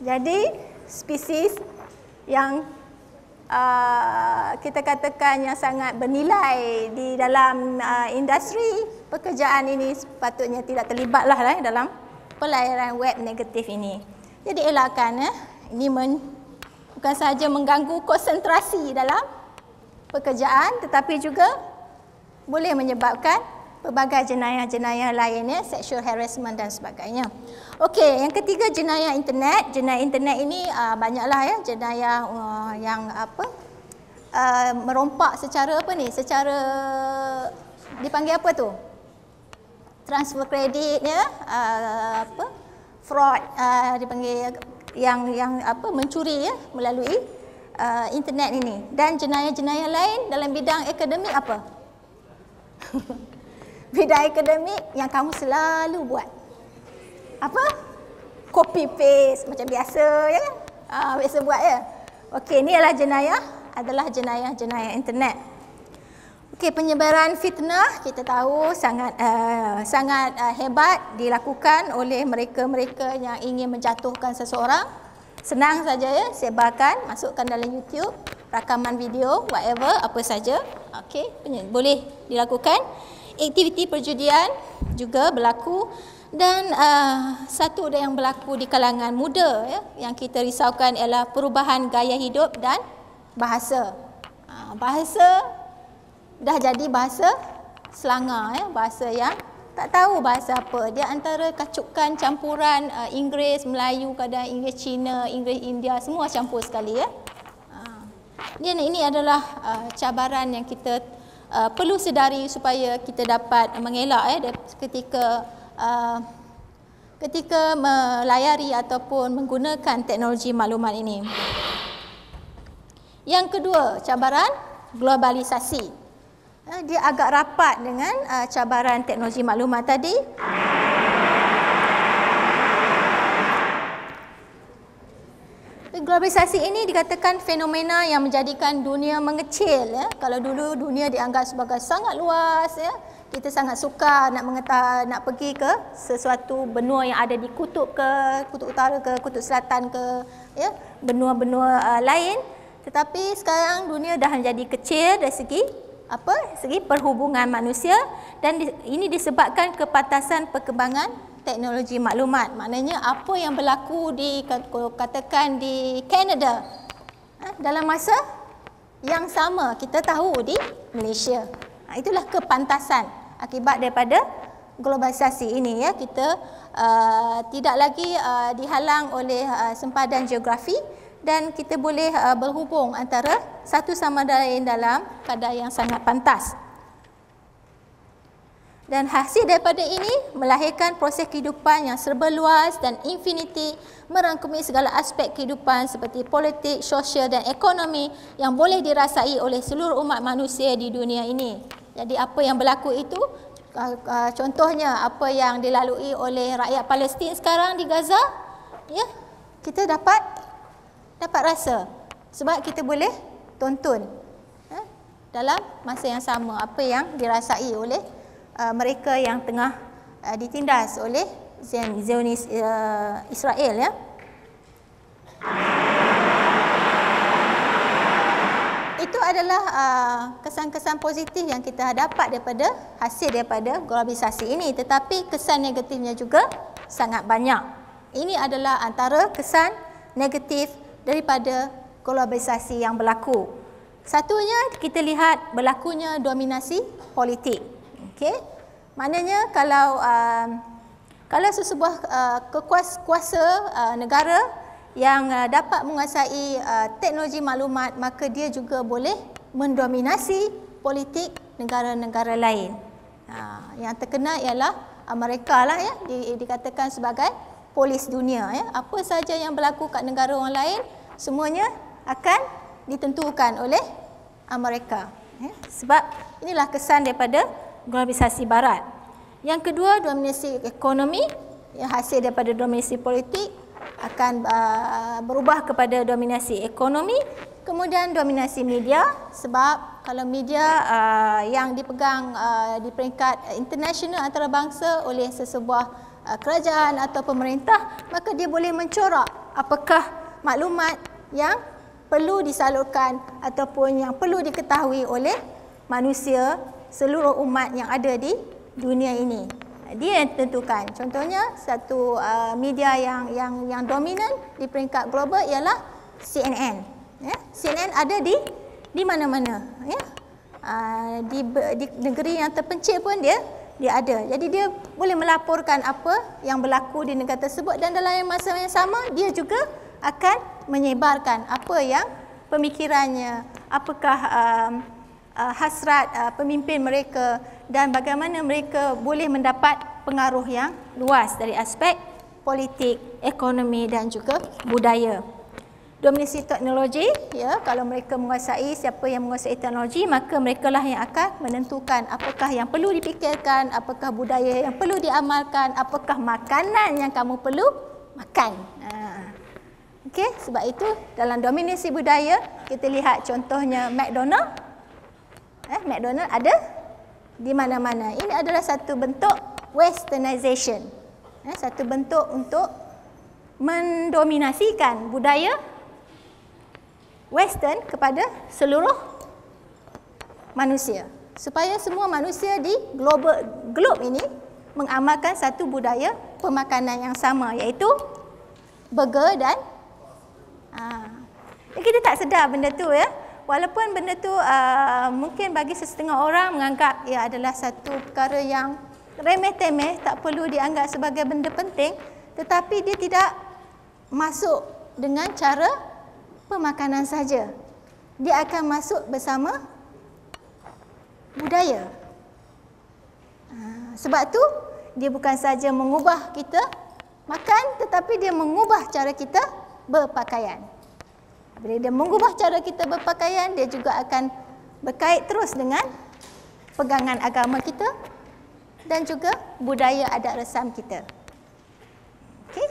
Jadi spesies yang uh, kita katakan yang sangat bernilai di dalam uh, industri pekerjaan ini sepatutnya tidak terlibatlah eh, dalam pelayaran web negatif ini. Jadi elakkan eh, ini men, bukan sahaja mengganggu konsentrasi dalam pekerjaan tetapi juga boleh menyebabkan pelbagai jenayah-jenayah lainnya, sexual harassment dan sebagainya. Okey, yang ketiga jenayah internet. Jenayah internet ini uh, banyaklah ya jenayah uh, yang apa? Uh, merompak secara apa ni? Secara dipanggil apa tu? Transfer kredit ya, uh, apa? Fraud uh, dipanggil yang yang apa mencuri ya melalui uh, internet ini dan jenayah-jenayah lain dalam bidang akademik apa? bidang akademik yang kamu selalu buat. Apa? Copy paste macam biasa ya kan? Ah, biasa buat ya. Okey, ni adalah jenayah, adalah jenayah-jenayah internet. Okey, penyebaran fitnah kita tahu sangat uh, sangat uh, hebat dilakukan oleh mereka-mereka yang ingin menjatuhkan seseorang. Senang saja ya, sebarkan, masukkan dalam YouTube, rakaman video, whatever, apa saja. Okey, boleh dilakukan. Aktiviti perjudian juga berlaku dan uh, satu ada yang berlaku di kalangan muda ya, yang kita risaukan ialah perubahan gaya hidup dan bahasa. Uh, bahasa dah jadi bahasa Selangor ya, bahasa yang tak tahu bahasa apa. Dia antara kacukan campuran uh, Inggeris, Melayu, kadang Inggeris Cina, Inggeris India, semua campur sekali ya. Ah. Dia uh, ini adalah uh, cabaran yang kita uh, perlu sedari supaya kita dapat mengelak ya eh, ketika uh, ketika melayari ataupun menggunakan teknologi maklumat ini. Yang kedua, cabaran globalisasi. Eh, dia agak rapat dengan uh, cabaran teknologi maklumat tadi. Eh, globalisasi ini dikatakan fenomena yang menjadikan dunia mengecil. Ya. Kalau dulu dunia dianggap sebagai sangat luas, ya. kita sangat suka nak mengetah, nak pergi ke sesuatu benua yang ada di kutub ke, kutub utara ke, kutub selatan ke, ya. benua-benua uh, lain. Tetapi sekarang dunia dah menjadi kecil dari segi apa segi perhubungan manusia dan di, ini disebabkan kepatasan perkembangan teknologi maklumat maknanya apa yang berlaku di kan, katakan di Kanada ha, dalam masa yang sama kita tahu di Malaysia ha, itulah kepantasan akibat daripada globalisasi ini ya kita uh, tidak lagi uh, dihalang oleh uh, sempadan geografi dan kita boleh uh, berhubung antara satu sama lain dalam kadar yang sangat pantas. Dan hasil daripada ini melahirkan proses kehidupan yang serba luas dan infiniti merangkumi segala aspek kehidupan seperti politik, sosial dan ekonomi yang boleh dirasai oleh seluruh umat manusia di dunia ini. Jadi apa yang berlaku itu uh, uh, contohnya apa yang dilalui oleh rakyat Palestin sekarang di Gaza ya kita dapat dapat rasa sebab kita boleh tonton eh, dalam masa yang sama apa yang dirasai oleh uh, mereka yang tengah uh, ditindas oleh Zionis uh, Israel ya. Itu adalah kesan-kesan uh, positif yang kita dapat daripada hasil daripada globalisasi ini tetapi kesan negatifnya juga sangat banyak. Ini adalah antara kesan negatif daripada kolaborasi yang berlaku. Satunya kita lihat berlakunya dominasi politik. Okey. Maknanya kalau um, kalau sesebuah uh, kekuas, kuasa uh, negara yang uh, dapat menguasai uh, teknologi maklumat maka dia juga boleh mendominasi politik negara-negara lain. Uh, yang terkenal ialah Amerika lah ya di, dikatakan sebagai polis dunia ya. Apa saja yang berlaku kat negara orang lain semuanya akan ditentukan oleh Amerika. Ya. Sebab inilah kesan daripada globalisasi barat. Yang kedua, dominasi ekonomi yang hasil daripada dominasi politik akan uh, berubah kepada dominasi ekonomi. Kemudian dominasi media sebab kalau media uh, yang dipegang uh, di peringkat international antarabangsa oleh sesebuah kerajaan atau pemerintah maka dia boleh mencorak apakah maklumat yang perlu disalurkan ataupun yang perlu diketahui oleh manusia seluruh umat yang ada di dunia ini. Dia yang tentukan. Contohnya satu uh, media yang yang yang dominan di peringkat global ialah CNN. Ya? CNN ada di di mana-mana. Ya? Uh, di, di negeri yang terpencil pun dia dia ada. Jadi dia boleh melaporkan apa yang berlaku di negara tersebut dan dalam masa yang sama dia juga akan menyebarkan apa yang pemikirannya, apakah um, uh, hasrat uh, pemimpin mereka dan bagaimana mereka boleh mendapat pengaruh yang luas dari aspek politik, ekonomi dan juga budaya. Dominasi teknologi, ya, kalau mereka menguasai siapa yang menguasai teknologi, maka mereka lah yang akan menentukan apakah yang perlu dipikirkan, apakah budaya yang perlu diamalkan, apakah makanan yang kamu perlu makan. Okey, sebab itu dalam dominasi budaya kita lihat contohnya McDonald. Eh, McDonald ada di mana-mana. Ini adalah satu bentuk westernization. Eh, satu bentuk untuk mendominasikan budaya western kepada seluruh manusia. Supaya semua manusia di global globe ini mengamalkan satu budaya pemakanan yang sama iaitu burger dan Ha. Kita tak sedar benda tu ya. Walaupun benda tu uh, mungkin bagi setengah orang menganggap ia adalah satu perkara yang remeh-temeh, tak perlu dianggap sebagai benda penting, tetapi dia tidak masuk dengan cara pemakanan saja. Dia akan masuk bersama budaya. Ah, sebab tu dia bukan saja mengubah kita makan tetapi dia mengubah cara kita berpakaian. Bila dia mengubah cara kita berpakaian, dia juga akan berkait terus dengan pegangan agama kita dan juga budaya adat resam kita. Okay.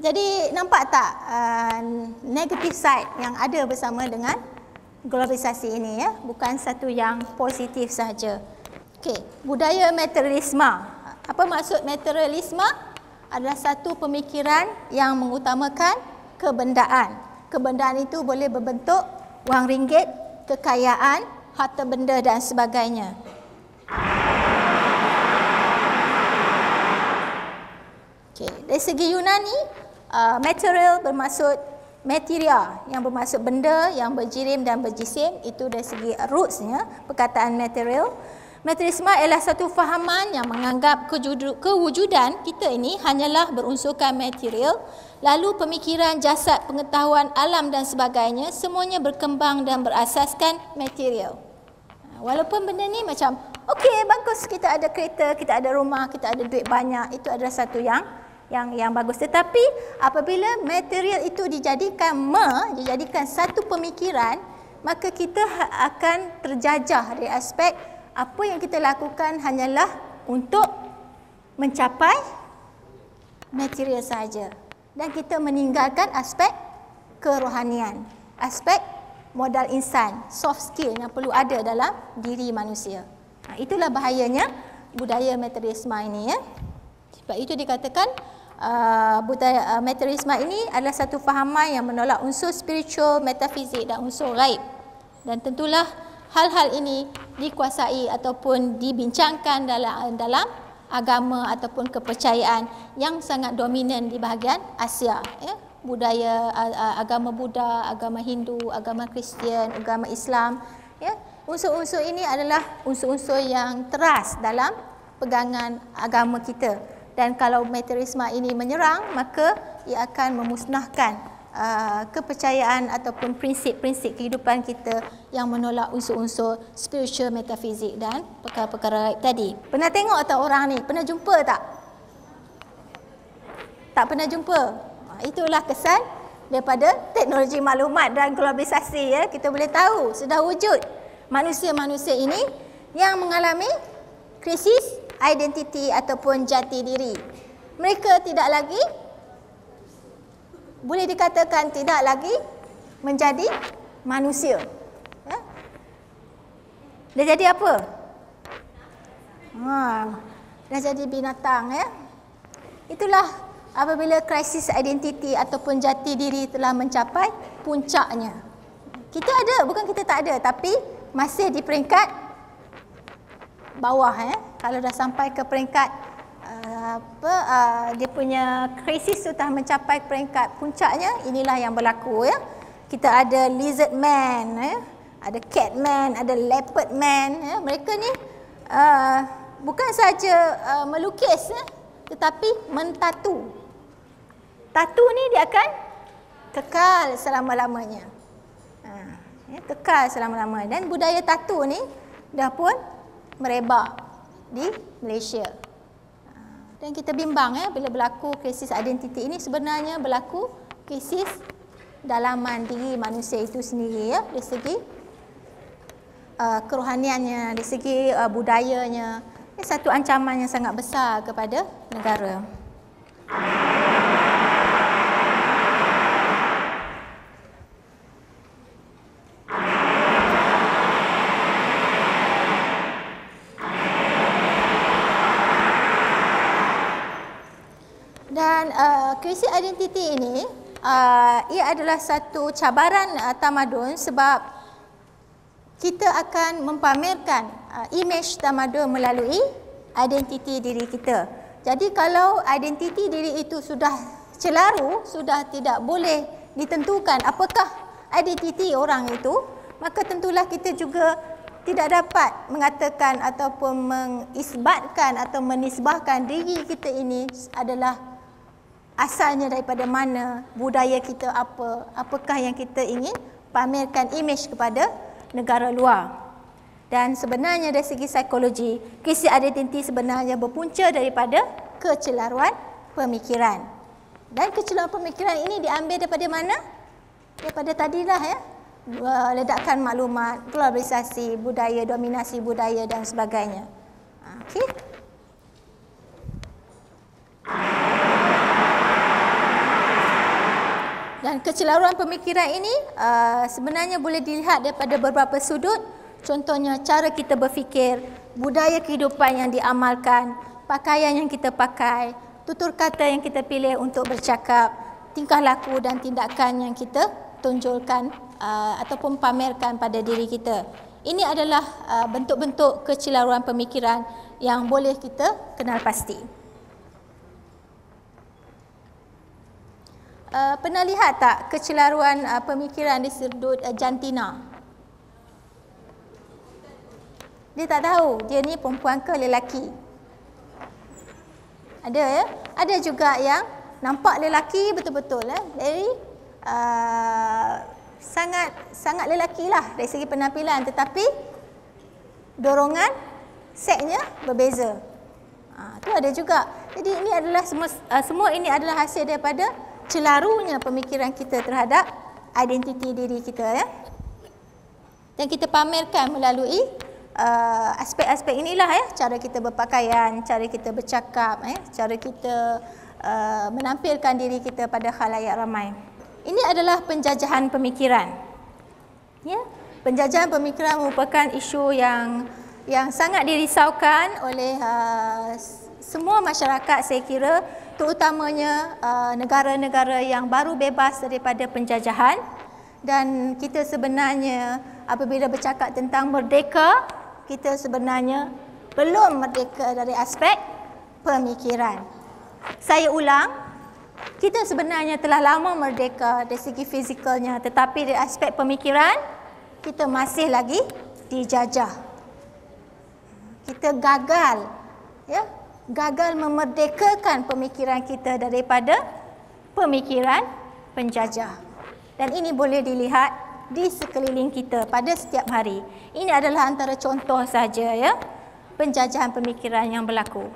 Jadi nampak tak uh, negative side yang ada bersama dengan globalisasi ini ya, bukan satu yang positif saja. Okay. budaya materialisme. Apa maksud materialisme? adalah satu pemikiran yang mengutamakan kebendaan. Kebendaan itu boleh berbentuk wang ringgit, kekayaan, harta benda dan sebagainya. Okay. Dari segi Yunani, uh, material bermaksud materia yang bermaksud benda yang berjirim dan berjisim. Itu dari segi rootsnya, perkataan material. Material. Materialisme ialah satu fahaman yang menganggap kewujudan kita ini hanyalah berunsurkan material, lalu pemikiran jasad pengetahuan alam dan sebagainya semuanya berkembang dan berasaskan material. Ha, walaupun benda ni macam, okey bagus kita ada kereta, kita ada rumah, kita ada duit banyak, itu adalah satu yang yang yang bagus. Tetapi apabila material itu dijadikan me, dijadikan satu pemikiran, maka kita ha-, akan terjajah dari aspek apa yang kita lakukan hanyalah untuk mencapai material saja dan kita meninggalkan aspek kerohanian, aspek modal insan, soft skill yang perlu ada dalam diri manusia. Ha, itulah bahayanya budaya materialisme ini. Ya. Sebab itu dikatakan uh, budaya uh, materialisme ini adalah satu fahaman yang menolak unsur spiritual, metafizik dan unsur gaib. Dan tentulah hal-hal ini dikuasai ataupun dibincangkan dalam dalam agama ataupun kepercayaan yang sangat dominan di bahagian Asia ya budaya agama Buddha, agama Hindu, agama Kristian, agama Islam ya unsur-unsur ini adalah unsur-unsur yang teras dalam pegangan agama kita dan kalau materialisme ini menyerang maka ia akan memusnahkan Uh, kepercayaan ataupun prinsip-prinsip kehidupan kita yang menolak unsur-unsur spiritual, metafizik dan perkara-perkara raib tadi. Pernah tengok tak orang ni? Pernah jumpa tak? Tak pernah jumpa? Ah, itulah kesan daripada teknologi maklumat dan globalisasi. Ya. Kita boleh tahu sudah wujud manusia-manusia ini yang mengalami krisis identiti ataupun jati diri. Mereka tidak lagi boleh dikatakan tidak lagi menjadi manusia. Ya? Dia jadi apa? Ha, dah jadi binatang. ya. Itulah apabila krisis identiti ataupun jati diri telah mencapai puncaknya. Kita ada, bukan kita tak ada tapi masih di peringkat bawah. Ya? Kalau dah sampai ke peringkat apa uh, dia punya krisis tu telah mencapai peringkat puncaknya inilah yang berlaku ya kita ada lizard man ya ada cat man ada leopard man ya mereka ni uh, bukan saja uh, melukis ya tetapi mentatu tatu ni dia akan kekal selama-lamanya ha, ya, kekal selama-lamanya dan budaya tatu ni dah pun merebak di Malaysia dan kita bimbang ya bila berlaku krisis identiti ini sebenarnya berlaku krisis dalam diri manusia itu sendiri ya dari segi uh, kerohaniannya dari segi uh, budayanya ini satu ancaman yang sangat besar kepada negara. Thank you. krisis identiti ini uh, ia adalah satu cabaran uh, tamadun sebab kita akan mempamerkan uh, imej tamadun melalui identiti diri kita. Jadi kalau identiti diri itu sudah celaru, sudah tidak boleh ditentukan apakah identiti orang itu, maka tentulah kita juga tidak dapat mengatakan ataupun mengisbatkan atau menisbahkan diri kita ini adalah asalnya daripada mana, budaya kita apa, apakah yang kita ingin pamerkan imej kepada negara luar. Dan sebenarnya dari segi psikologi, krisis identiti sebenarnya berpunca daripada kecelaruan pemikiran. Dan kecelaruan pemikiran ini diambil daripada mana? Daripada tadilah ya. Eh, ledakan maklumat, globalisasi, budaya, dominasi budaya dan sebagainya. Ah, okey. Thank Dan kecelaruan pemikiran ini uh, sebenarnya boleh dilihat daripada beberapa sudut. Contohnya cara kita berfikir, budaya kehidupan yang diamalkan, pakaian yang kita pakai, tutur kata yang kita pilih untuk bercakap, tingkah laku dan tindakan yang kita tunjulkan uh, ataupun pamerkan pada diri kita. Ini adalah uh, bentuk-bentuk uh, kecelaruan pemikiran yang boleh kita kenal pasti. Uh, pernah lihat tak kecelaruan uh, pemikiran di sudut uh, eh, jantina? Dia tak tahu dia ni perempuan ke lelaki. Ada ya? Ada juga yang nampak lelaki betul-betul. Ya? Eh? Jadi uh, sangat sangat lelaki lah dari segi penampilan. Tetapi dorongan seksnya berbeza. Itu ah, uh, ada juga. Jadi ini adalah semua, uh, semua ini adalah hasil daripada celarunya pemikiran kita terhadap identiti diri kita ya. Dan kita pamerkan melalui uh, aspek-aspek uh, inilah ya, cara kita berpakaian, cara kita bercakap ya, cara kita uh, menampilkan diri kita pada khalayak ramai. Ini adalah penjajahan pemikiran. Ya, penjajahan pemikiran merupakan isu yang yang sangat dirisaukan oleh uh, semua masyarakat saya kira terutamanya uh, negara-negara uh, yang baru bebas daripada penjajahan dan kita sebenarnya apabila bercakap tentang merdeka kita sebenarnya belum merdeka dari aspek pemikiran. Saya ulang, kita sebenarnya telah lama merdeka dari segi fizikalnya tetapi dari aspek pemikiran kita masih lagi dijajah. Kita gagal ya gagal memerdekakan pemikiran kita daripada pemikiran penjajah. Dan ini boleh dilihat di sekeliling kita pada setiap hari. Ini adalah antara contoh saja ya penjajahan pemikiran yang berlaku.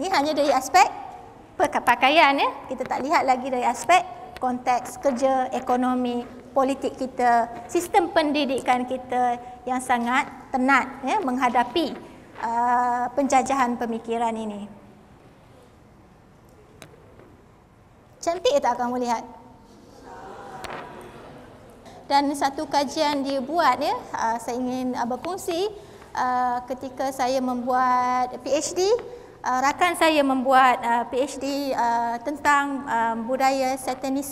Ini hanya dari aspek pakaian ya. Kita tak lihat lagi dari aspek konteks kerja, ekonomi, politik kita, sistem pendidikan kita yang sangat tenat ya menghadapi uh, penjajahan pemikiran ini. Cantik tak kamu lihat? Dan satu kajian dibuat, ya, uh, saya ingin uh, berkongsi uh, ketika saya membuat PhD, uh, rakan saya membuat uh, PhD uh, tentang uh, budaya satanis,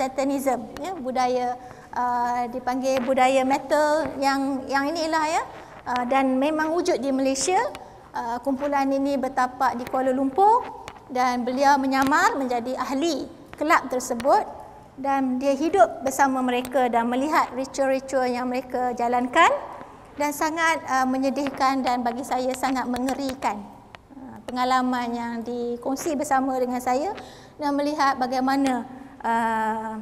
satanism, ya, budaya uh, dipanggil budaya metal yang yang inilah ya. Ah, dan memang wujud di Malaysia. Ah, kumpulan ini bertapak di Kuala Lumpur dan beliau menyamar menjadi ahli kelab tersebut dan dia hidup bersama mereka dan melihat ritual-ritual yang mereka jalankan dan sangat ah, menyedihkan dan bagi saya sangat mengerikan pengalaman yang dikongsi bersama dengan saya dan melihat bagaimana uh,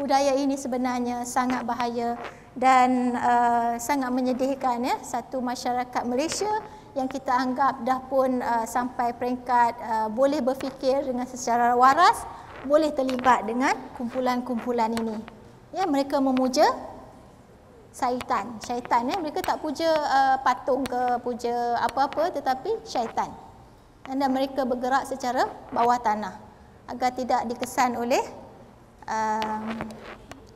budaya ini sebenarnya sangat bahaya dan uh, sangat menyedihkan ya satu masyarakat Malaysia yang kita anggap dah pun uh, sampai peringkat uh, boleh berfikir dengan secara waras boleh terlibat dengan kumpulan-kumpulan ini. Ya mereka memuja syaitan. Syaitan ya mereka tak puja uh, patung ke puja apa-apa tetapi syaitan. Dan mereka bergerak secara bawah tanah agar tidak dikesan oleh uh,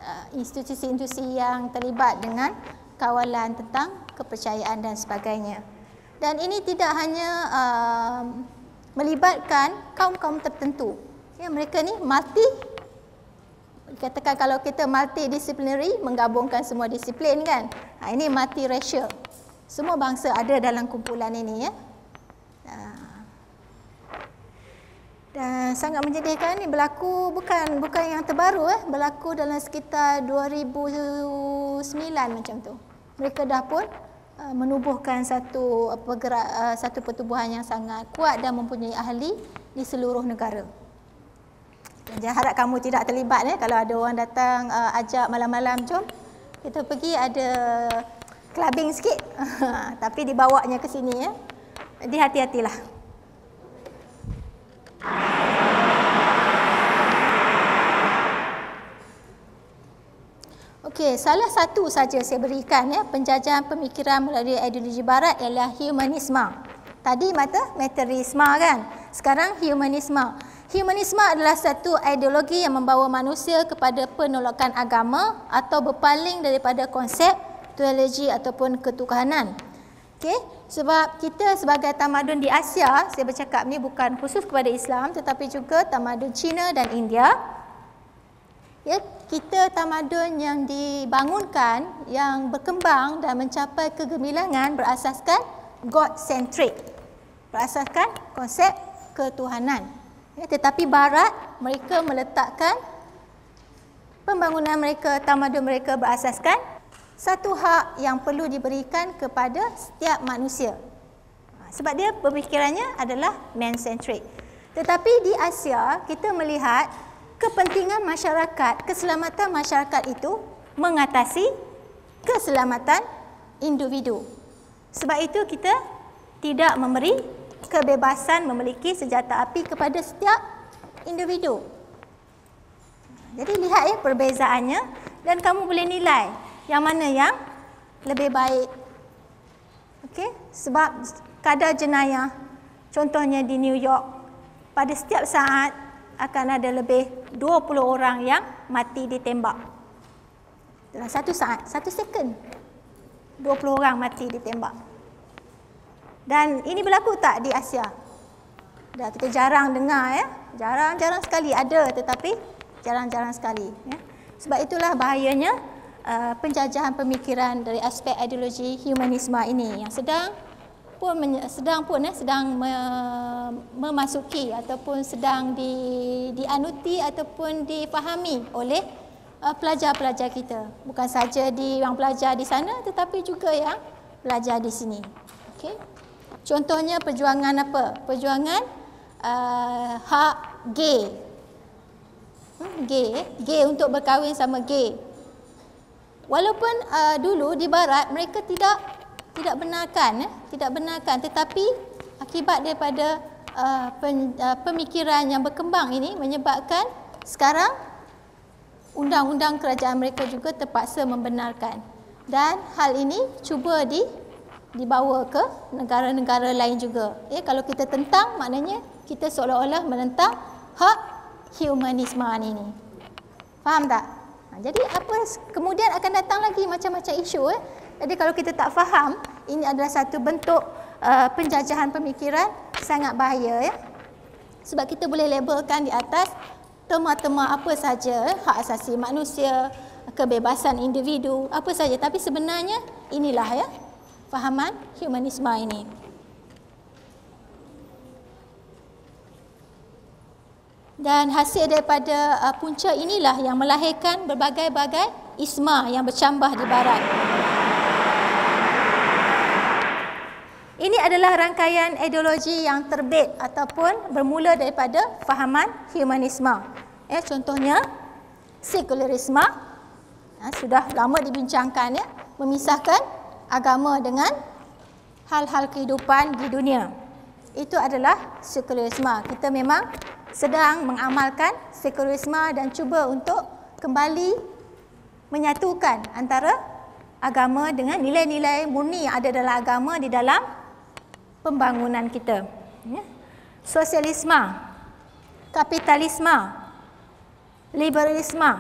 Eh, institusi-institusi uh, yang terlibat dengan kawalan tentang kepercayaan dan sebagainya. Dan ini tidak hanya uh, melibatkan kaum-kaum tertentu. Ya, mereka ni multi katakan kalau kita multi multidisciplinary menggabungkan semua disiplin kan. Ha, ini multi racial. Semua bangsa ada dalam kumpulan ini ya. dan eh, sangat menjadikan ini berlaku bukan bukan yang terbaru eh berlaku dalam sekitar 2009 macam tu mereka dah pun eh, menubuhkan satu pergerak eh, satu pertubuhan yang sangat kuat dan mempunyai ahli di seluruh negara saya harap kamu tidak terlibat eh kalau ada orang datang ajak malam-malam jom kita pergi ada clubbing sikit tapi dibawanya ke sini ya eh. jadi hati-hatilah Okey, salah satu saja saya berikan ya penjajahan pemikiran melalui ideologi barat ialah humanisme. Tadi mata materialisme kan. Sekarang humanisme. Humanisme adalah satu ideologi yang membawa manusia kepada penolakan agama atau berpaling daripada konsep teologi ataupun ketuhanan. Okay? Sebab kita sebagai tamadun di Asia, saya bercakap ni bukan khusus kepada Islam tetapi juga tamadun China dan India. Ya, kita tamadun yang dibangunkan, yang berkembang dan mencapai kegemilangan berasaskan God-centric. Berasaskan konsep ketuhanan. Ya, tetapi Barat, mereka meletakkan pembangunan mereka, tamadun mereka berasaskan satu hak yang perlu diberikan kepada setiap manusia. Ha, sebab dia pemikirannya adalah man-centric. Tetapi di Asia, kita melihat kepentingan masyarakat, keselamatan masyarakat itu mengatasi keselamatan individu. Sebab itu kita tidak memberi kebebasan memiliki senjata api kepada setiap individu. Jadi lihat ya perbezaannya dan kamu boleh nilai yang mana yang lebih baik. Okey, sebab kadar jenayah contohnya di New York pada setiap saat akan ada lebih 20 orang yang mati ditembak. Dalam satu saat, satu second. 20 orang mati ditembak. Dan ini berlaku tak di Asia? Dah kita jarang dengar ya. Jarang-jarang sekali ada tetapi jarang-jarang sekali ya. Sebab itulah bahayanya Uh, penjajahan pemikiran dari aspek ideologi humanisme ini yang sedang pun sedang pun eh, sedang memasuki ataupun sedang di dianuti ataupun dipahami oleh uh, pelajar-pelajar kita bukan saja di yang pelajar di sana tetapi juga yang pelajar di sini okey contohnya perjuangan apa perjuangan uh, hak gay hmm, gay eh? gay untuk berkahwin sama gay Walaupun uh, dulu di barat mereka tidak tidak benarkan eh? tidak benarkan tetapi akibat daripada uh, pen, uh, pemikiran yang berkembang ini menyebabkan sekarang undang-undang kerajaan mereka juga terpaksa membenarkan dan hal ini cuba di dibawa ke negara-negara lain juga ya kalau kita tentang maknanya kita seolah-olah menentang hak humanisme ini faham tak Ha, jadi apa kemudian akan datang lagi macam-macam isu eh. Jadi kalau kita tak faham, ini adalah satu bentuk uh, penjajahan pemikiran sangat bahaya ya. Sebab kita boleh labelkan di atas tema-tema apa saja, eh. hak asasi manusia, kebebasan individu, apa saja tapi sebenarnya inilah ya fahaman humanisme ini. dan hasil daripada uh, punca inilah yang melahirkan berbagai-bagai isma yang bercambah di barat. Ini adalah rangkaian ideologi yang terbit ataupun bermula daripada fahaman humanisme. Eh, contohnya, sekularisme eh, ha, sudah lama dibincangkan ya, memisahkan agama dengan hal-hal kehidupan di dunia itu adalah sekularisme. Kita memang sedang mengamalkan sekularisme dan cuba untuk kembali menyatukan antara agama dengan nilai-nilai murni yang ada dalam agama di dalam pembangunan kita. Ya. Sosialisme, kapitalisme, liberalisme,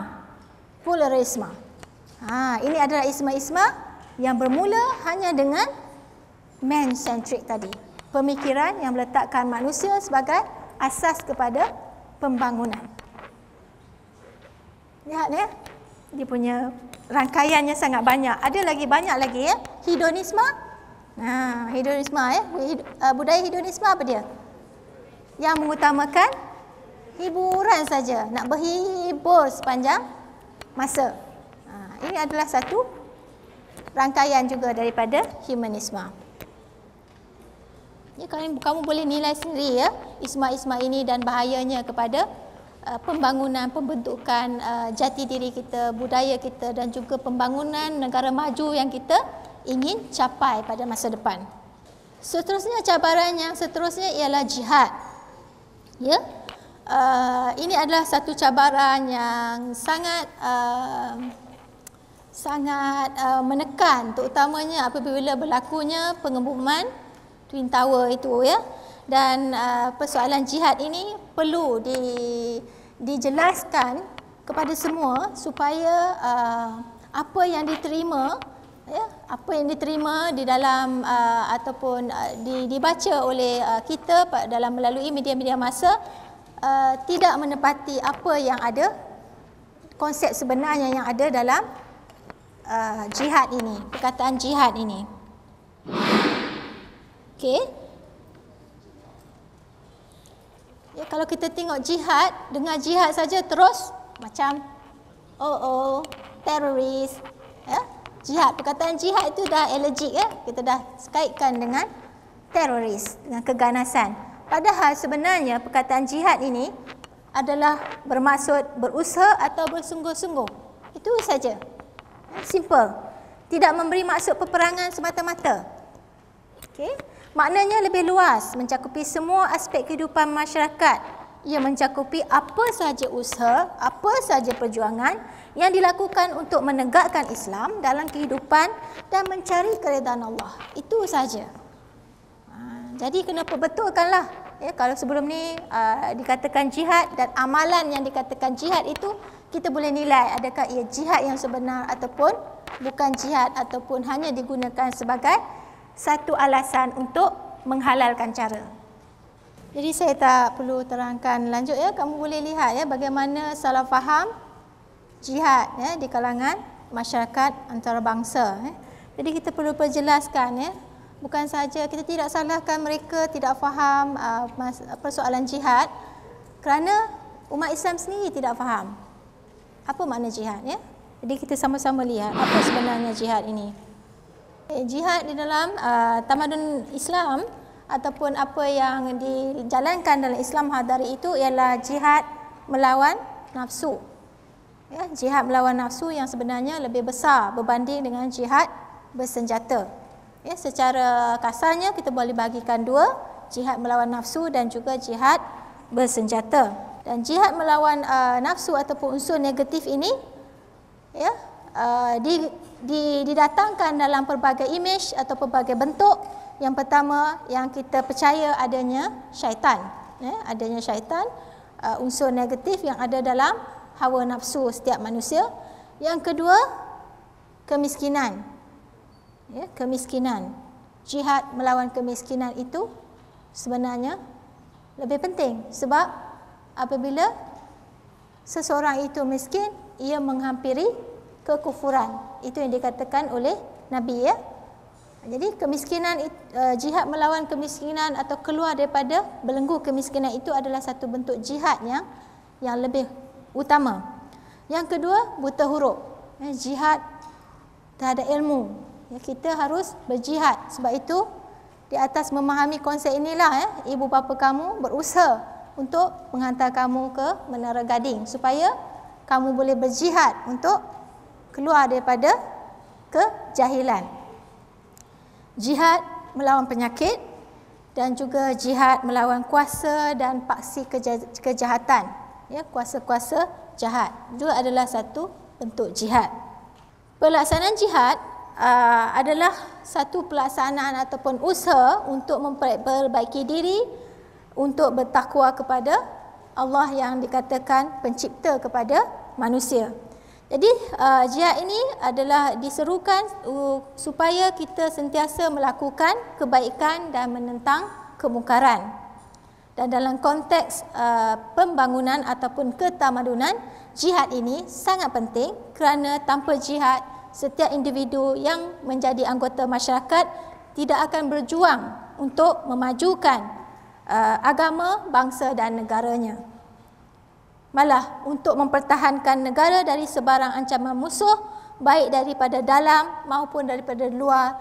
pluralisme. Ha, ini adalah isma-isma yang bermula hanya dengan man-centric tadi pemikiran yang meletakkan manusia sebagai asas kepada pembangunan. Lihat ya. Dia punya rangkaiannya sangat banyak. Ada lagi banyak lagi ya. Hedonisme. Nah, hedonisme ya. Eh, budaya hedonisme apa dia? Yang mengutamakan hiburan saja, nak berhibur sepanjang masa. Ah, ini adalah satu rangkaian juga daripada humanisme. Ya, kamu, kamu boleh nilai sendiri ya isma-isma ini dan bahayanya kepada uh, pembangunan, pembentukan uh, jati diri kita, budaya kita dan juga pembangunan negara maju yang kita ingin capai pada masa depan. Seterusnya cabaran yang seterusnya ialah jihad. Ya, uh, ini adalah satu cabaran yang sangat uh, sangat uh, menekan, terutamanya apabila berlakunya pengembuman Twin Tower itu ya. Dan uh, persoalan jihad ini perlu di, dijelaskan kepada semua supaya uh, apa yang diterima ya, apa yang diterima di dalam uh, ataupun uh, di, dibaca oleh uh, kita dalam melalui media-media masa uh, tidak menepati apa yang ada konsep sebenarnya yang ada dalam uh, jihad ini perkataan jihad ini. Yeah. Okey. Ya, kalau kita tengok jihad, dengar jihad saja terus macam oh oh teroris. Ya? Jihad, perkataan jihad itu dah allergic ya. Kita dah kaitkan dengan teroris, dengan keganasan. Padahal sebenarnya perkataan jihad ini adalah bermaksud berusaha atau bersungguh-sungguh. Itu saja. Simple. Tidak memberi maksud peperangan semata-mata. Okey. Maknanya lebih luas, mencakupi semua aspek kehidupan masyarakat. Ia mencakupi apa sahaja usaha, apa sahaja perjuangan yang dilakukan untuk menegakkan Islam dalam kehidupan dan mencari keredahan Allah. Itu sahaja. Ha, jadi kena perbetulkanlah. Ya, kalau sebelum ni uh, dikatakan jihad dan amalan yang dikatakan jihad itu, kita boleh nilai adakah ia jihad yang sebenar ataupun bukan jihad ataupun hanya digunakan sebagai satu alasan untuk menghalalkan cara. Jadi saya tak perlu terangkan lanjut ya, kamu boleh lihat ya bagaimana salah faham jihad ya di kalangan masyarakat antarabangsa ya. Jadi kita perlu perjelaskan ya, bukan saja kita tidak salahkan mereka tidak faham uh, persoalan jihad kerana umat Islam sendiri tidak faham apa makna jihad ya. Jadi kita sama-sama lihat apa sebenarnya jihad ini. Eh, jihad di dalam uh, tamadun Islam ataupun apa yang dijalankan dalam Islam hadari itu ialah jihad melawan nafsu. Ya, jihad melawan nafsu yang sebenarnya lebih besar berbanding dengan jihad bersenjata. Ya, secara kasarnya kita boleh bagikan dua, jihad melawan nafsu dan juga jihad bersenjata. Dan jihad melawan uh, nafsu ataupun unsur negatif ini ya Uh, di, di, didatangkan dalam pelbagai image atau pelbagai bentuk. Yang pertama yang kita percaya adanya syaitan. Eh, adanya syaitan, uh, unsur negatif yang ada dalam hawa nafsu setiap manusia. Yang kedua, kemiskinan. Ya, kemiskinan. Jihad melawan kemiskinan itu sebenarnya lebih penting. Sebab apabila seseorang itu miskin, ia menghampiri kekufuran. Itu yang dikatakan oleh Nabi ya. Jadi kemiskinan eh, jihad melawan kemiskinan atau keluar daripada belenggu kemiskinan itu adalah satu bentuk jihad yang yang lebih utama. Yang kedua buta huruf. Eh, jihad terhadap ilmu. Ya, kita harus berjihad. Sebab itu di atas memahami konsep inilah ya, ibu bapa kamu berusaha untuk menghantar kamu ke Menara Gading supaya kamu boleh berjihad untuk keluar daripada kejahilan. Jihad melawan penyakit dan juga jihad melawan kuasa dan paksi kejahatan. Ya, kuasa-kuasa jahat. Juga adalah satu bentuk jihad. Pelaksanaan jihad aa, adalah satu pelaksanaan ataupun usaha untuk memperbaiki diri untuk bertakwa kepada Allah yang dikatakan pencipta kepada manusia. Jadi uh, jihad ini adalah diserukan uh, supaya kita sentiasa melakukan kebaikan dan menentang kemungkaran. Dan dalam konteks uh, pembangunan ataupun ketamadunan, jihad ini sangat penting kerana tanpa jihad, setiap individu yang menjadi anggota masyarakat tidak akan berjuang untuk memajukan uh, agama, bangsa dan negaranya malah untuk mempertahankan negara dari sebarang ancaman musuh baik daripada dalam maupun daripada luar.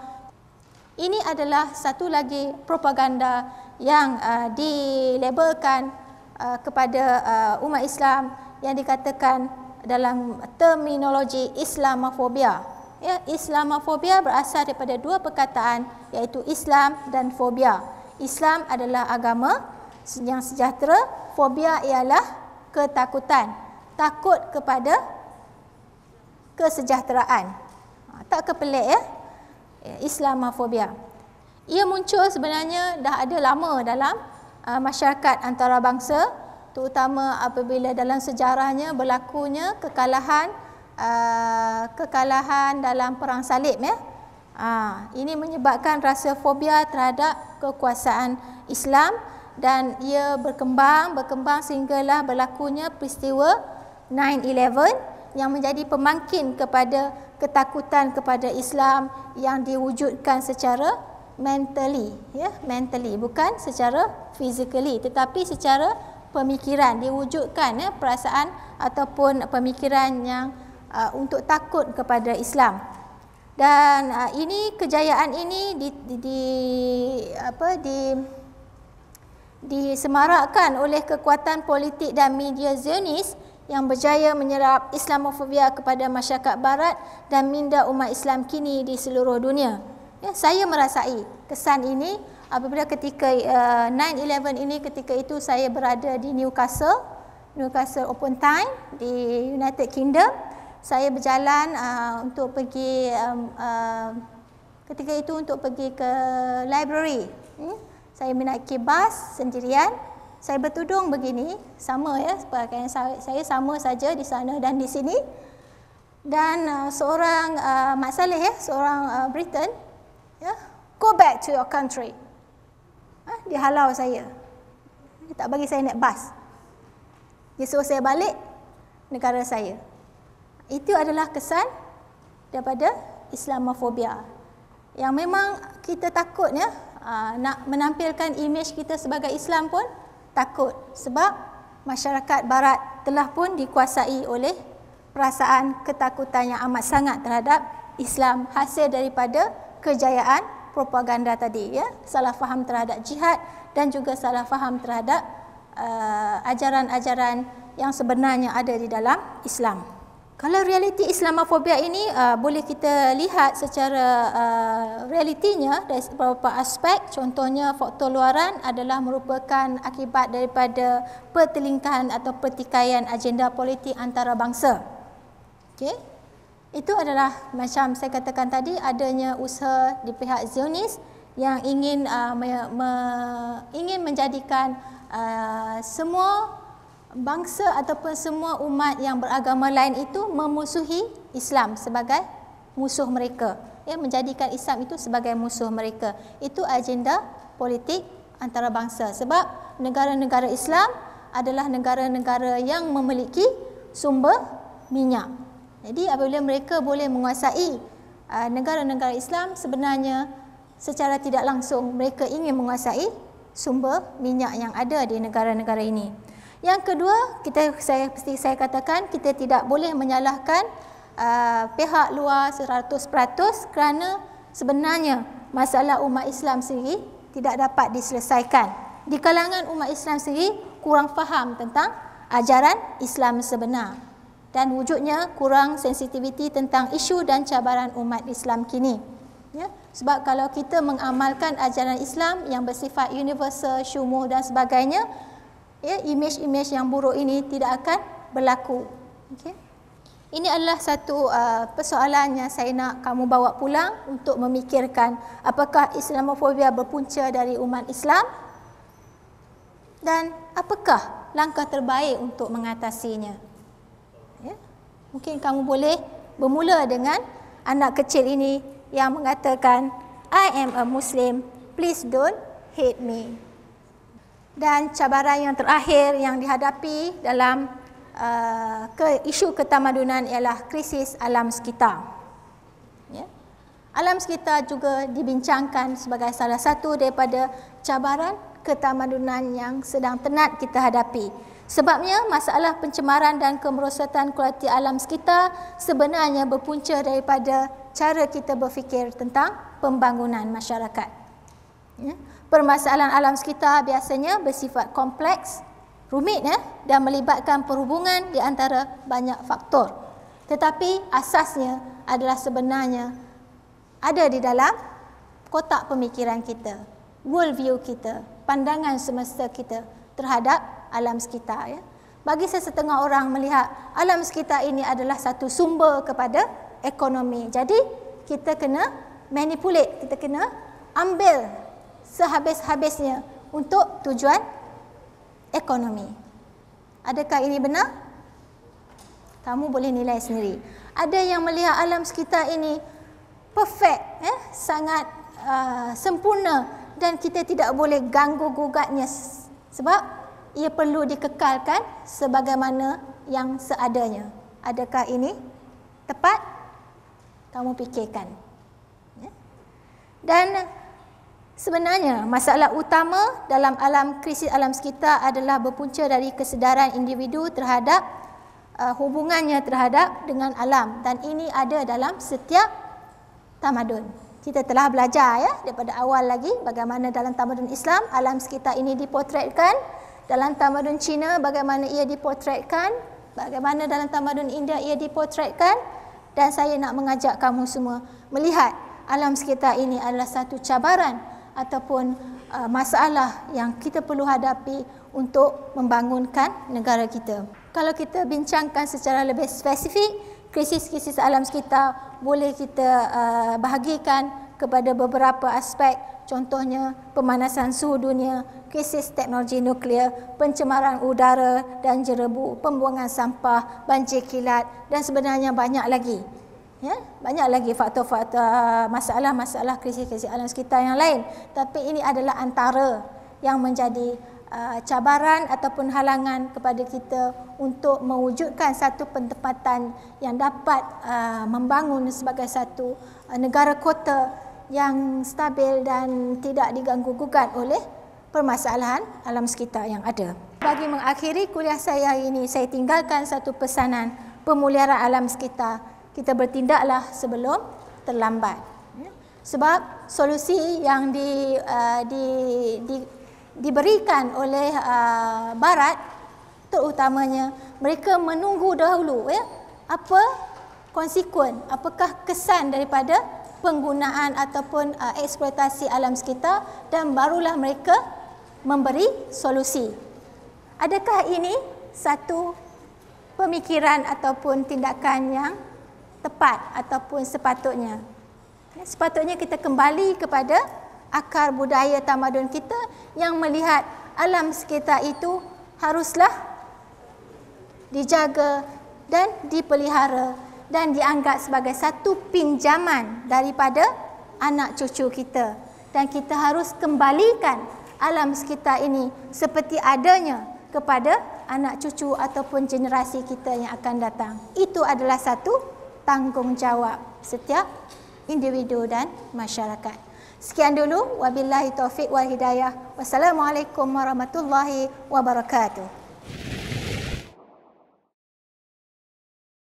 Ini adalah satu lagi propaganda yang uh, dilabelkan uh, kepada uh, umat Islam yang dikatakan dalam terminologi Islamofobia. Ya, Islamofobia berasal daripada dua perkataan iaitu Islam dan fobia. Islam adalah agama yang sejahtera, fobia ialah ketakutan. Takut kepada kesejahteraan. Ha, tak kepelik ya? ya. Islamofobia. Ia muncul sebenarnya dah ada lama dalam uh, masyarakat antarabangsa. Terutama apabila dalam sejarahnya berlakunya kekalahan uh, kekalahan dalam perang salib. ya. Ha, ini menyebabkan rasa fobia terhadap kekuasaan Islam. Islam dan ia berkembang berkembang sehinggalah berlakunya peristiwa 9/11 yang menjadi pemangkin kepada ketakutan kepada Islam yang diwujudkan secara mentally ya mentally bukan secara physically tetapi secara pemikiran diwujudkan ya perasaan ataupun pemikiran yang uh, untuk takut kepada Islam dan uh, ini kejayaan ini di, di, di apa di disemarakkan oleh kekuatan politik dan media Zionis yang berjaya menyerap Islamofobia kepada masyarakat barat dan minda umat Islam kini di seluruh dunia. Ya, saya merasai kesan ini apabila ketika uh, eh, 9-11 ini ketika itu saya berada di Newcastle, Newcastle Open Time di United Kingdom. Saya berjalan uh, untuk pergi um, uh, ketika itu untuk pergi ke library. Hmm? saya menaik kibas sendirian, saya bertudung begini, sama ya, pakaian saya, saya sama saja di sana dan di sini. Dan uh, seorang uh, Mak Saleh, ya, seorang uh, Britain, ya, go back to your country. Huh? Ha, dia halau saya. Dia tak bagi saya naik bas. Dia suruh saya balik negara saya. Itu adalah kesan daripada Islamofobia. Yang memang kita takut ya, Ah, nak menampilkan imej kita sebagai Islam pun takut sebab masyarakat barat telah pun dikuasai oleh perasaan ketakutan yang amat sangat terhadap Islam hasil daripada kejayaan propaganda tadi ya salah faham terhadap jihad dan juga salah faham terhadap ah, ajaran-ajaran uh, yang sebenarnya ada di dalam Islam. Kalau realiti Islamofobia ini uh, boleh kita lihat secara uh, realitinya dari beberapa aspek. Contohnya faktor luaran adalah merupakan akibat daripada pertelingkahan atau pertikaian agenda politik antara bangsa. Okay. Itu adalah macam saya katakan tadi adanya usaha di pihak Zionis yang ingin, uh, me, me, ingin menjadikan uh, semua bangsa ataupun semua umat yang beragama lain itu memusuhi Islam sebagai musuh mereka. Ya, menjadikan Islam itu sebagai musuh mereka. Itu agenda politik antarabangsa. Sebab negara-negara Islam adalah negara-negara yang memiliki sumber minyak. Jadi apabila mereka boleh menguasai uh, negara-negara Islam, sebenarnya secara tidak langsung mereka ingin menguasai sumber minyak yang ada di negara-negara ini. Yang kedua, kita saya mesti saya katakan kita tidak boleh menyalahkan uh, pihak luar 100% kerana sebenarnya masalah umat Islam sendiri tidak dapat diselesaikan. Di kalangan umat Islam sendiri kurang faham tentang ajaran Islam sebenar dan wujudnya kurang sensitiviti tentang isu dan cabaran umat Islam kini. Ya, sebab kalau kita mengamalkan ajaran Islam yang bersifat universal, syumuh dan sebagainya, ya imej image yang buruk ini tidak akan berlaku okey ini adalah satu uh, persoalan yang saya nak kamu bawa pulang untuk memikirkan apakah islamofobia berpunca dari umat Islam dan apakah langkah terbaik untuk mengatasinya ya mungkin kamu boleh bermula dengan anak kecil ini yang mengatakan i am a muslim please don't hate me dan cabaran yang terakhir yang dihadapi dalam uh, ke isu ketamadunan ialah krisis alam sekitar. Ya? Alam sekitar juga dibincangkan sebagai salah satu daripada cabaran ketamadunan yang sedang tenat kita hadapi. Sebabnya masalah pencemaran dan kemerosotan kualiti alam sekitar sebenarnya berpunca daripada cara kita berfikir tentang pembangunan masyarakat. Ya? Permasalahan alam sekitar biasanya bersifat kompleks, rumit ya, dan melibatkan perhubungan di antara banyak faktor. Tetapi asasnya adalah sebenarnya ada di dalam kotak pemikiran kita, world view kita, pandangan semesta kita terhadap alam sekitar. Ya. Bagi sesetengah orang melihat alam sekitar ini adalah satu sumber kepada ekonomi. Jadi kita kena manipulate, kita kena ambil sehabis-habisnya untuk tujuan ekonomi. Adakah ini benar? Kamu boleh nilai sendiri. Ada yang melihat alam sekitar ini perfect, eh? sangat uh, sempurna dan kita tidak boleh ganggu-gugatnya sebab ia perlu dikekalkan sebagaimana yang seadanya. Adakah ini tepat? Kamu fikirkan. Ya. Dan Sebenarnya, masalah utama dalam alam krisis alam sekitar adalah berpunca dari kesedaran individu terhadap uh, hubungannya terhadap dengan alam dan ini ada dalam setiap tamadun. Kita telah belajar ya daripada awal lagi bagaimana dalam tamadun Islam alam sekitar ini dipotretkan, dalam tamadun Cina bagaimana ia dipotretkan, bagaimana dalam tamadun India ia dipotretkan dan saya nak mengajak kamu semua melihat alam sekitar ini adalah satu cabaran ataupun uh, masalah yang kita perlu hadapi untuk membangunkan negara kita. Kalau kita bincangkan secara lebih spesifik, krisis-krisis alam sekitar boleh kita uh, bahagikan kepada beberapa aspek contohnya pemanasan suhu dunia, krisis teknologi nuklear, pencemaran udara dan jerebu, pembuangan sampah, banjir kilat dan sebenarnya banyak lagi. Ya, banyak lagi faktor-faktor ah, masalah-masalah krisis-krisis alam sekitar yang lain. Tapi ini adalah antara yang menjadi ah, cabaran ataupun halangan kepada kita untuk mewujudkan satu pentempatan yang dapat ah, membangun sebagai satu negara kota yang stabil dan tidak diganggu-gugat oleh permasalahan alam sekitar yang ada. Bagi mengakhiri kuliah saya ini, saya tinggalkan satu pesanan pemuliharaan alam sekitar kita bertindaklah sebelum terlambat. Ya. Sebab solusi yang di, uh, di, di, diberikan oleh uh, Barat, terutamanya mereka menunggu dahulu ya, apa konsekuen, apakah kesan daripada penggunaan ataupun uh, eksploitasi alam sekitar dan barulah mereka memberi solusi. Adakah ini satu pemikiran ataupun tindakan yang tepat ataupun sepatutnya. Ya, sepatutnya kita kembali kepada akar budaya tamadun kita yang melihat alam sekitar itu haruslah dijaga dan dipelihara dan dianggap sebagai satu pinjaman daripada anak cucu kita dan kita harus kembalikan alam sekitar ini seperti adanya kepada anak cucu ataupun generasi kita yang akan datang itu adalah satu tanggungjawab setiap individu dan masyarakat. Sekian dulu. Wabilahi taufiq wal hidayah. Wassalamualaikum warahmatullahi wabarakatuh.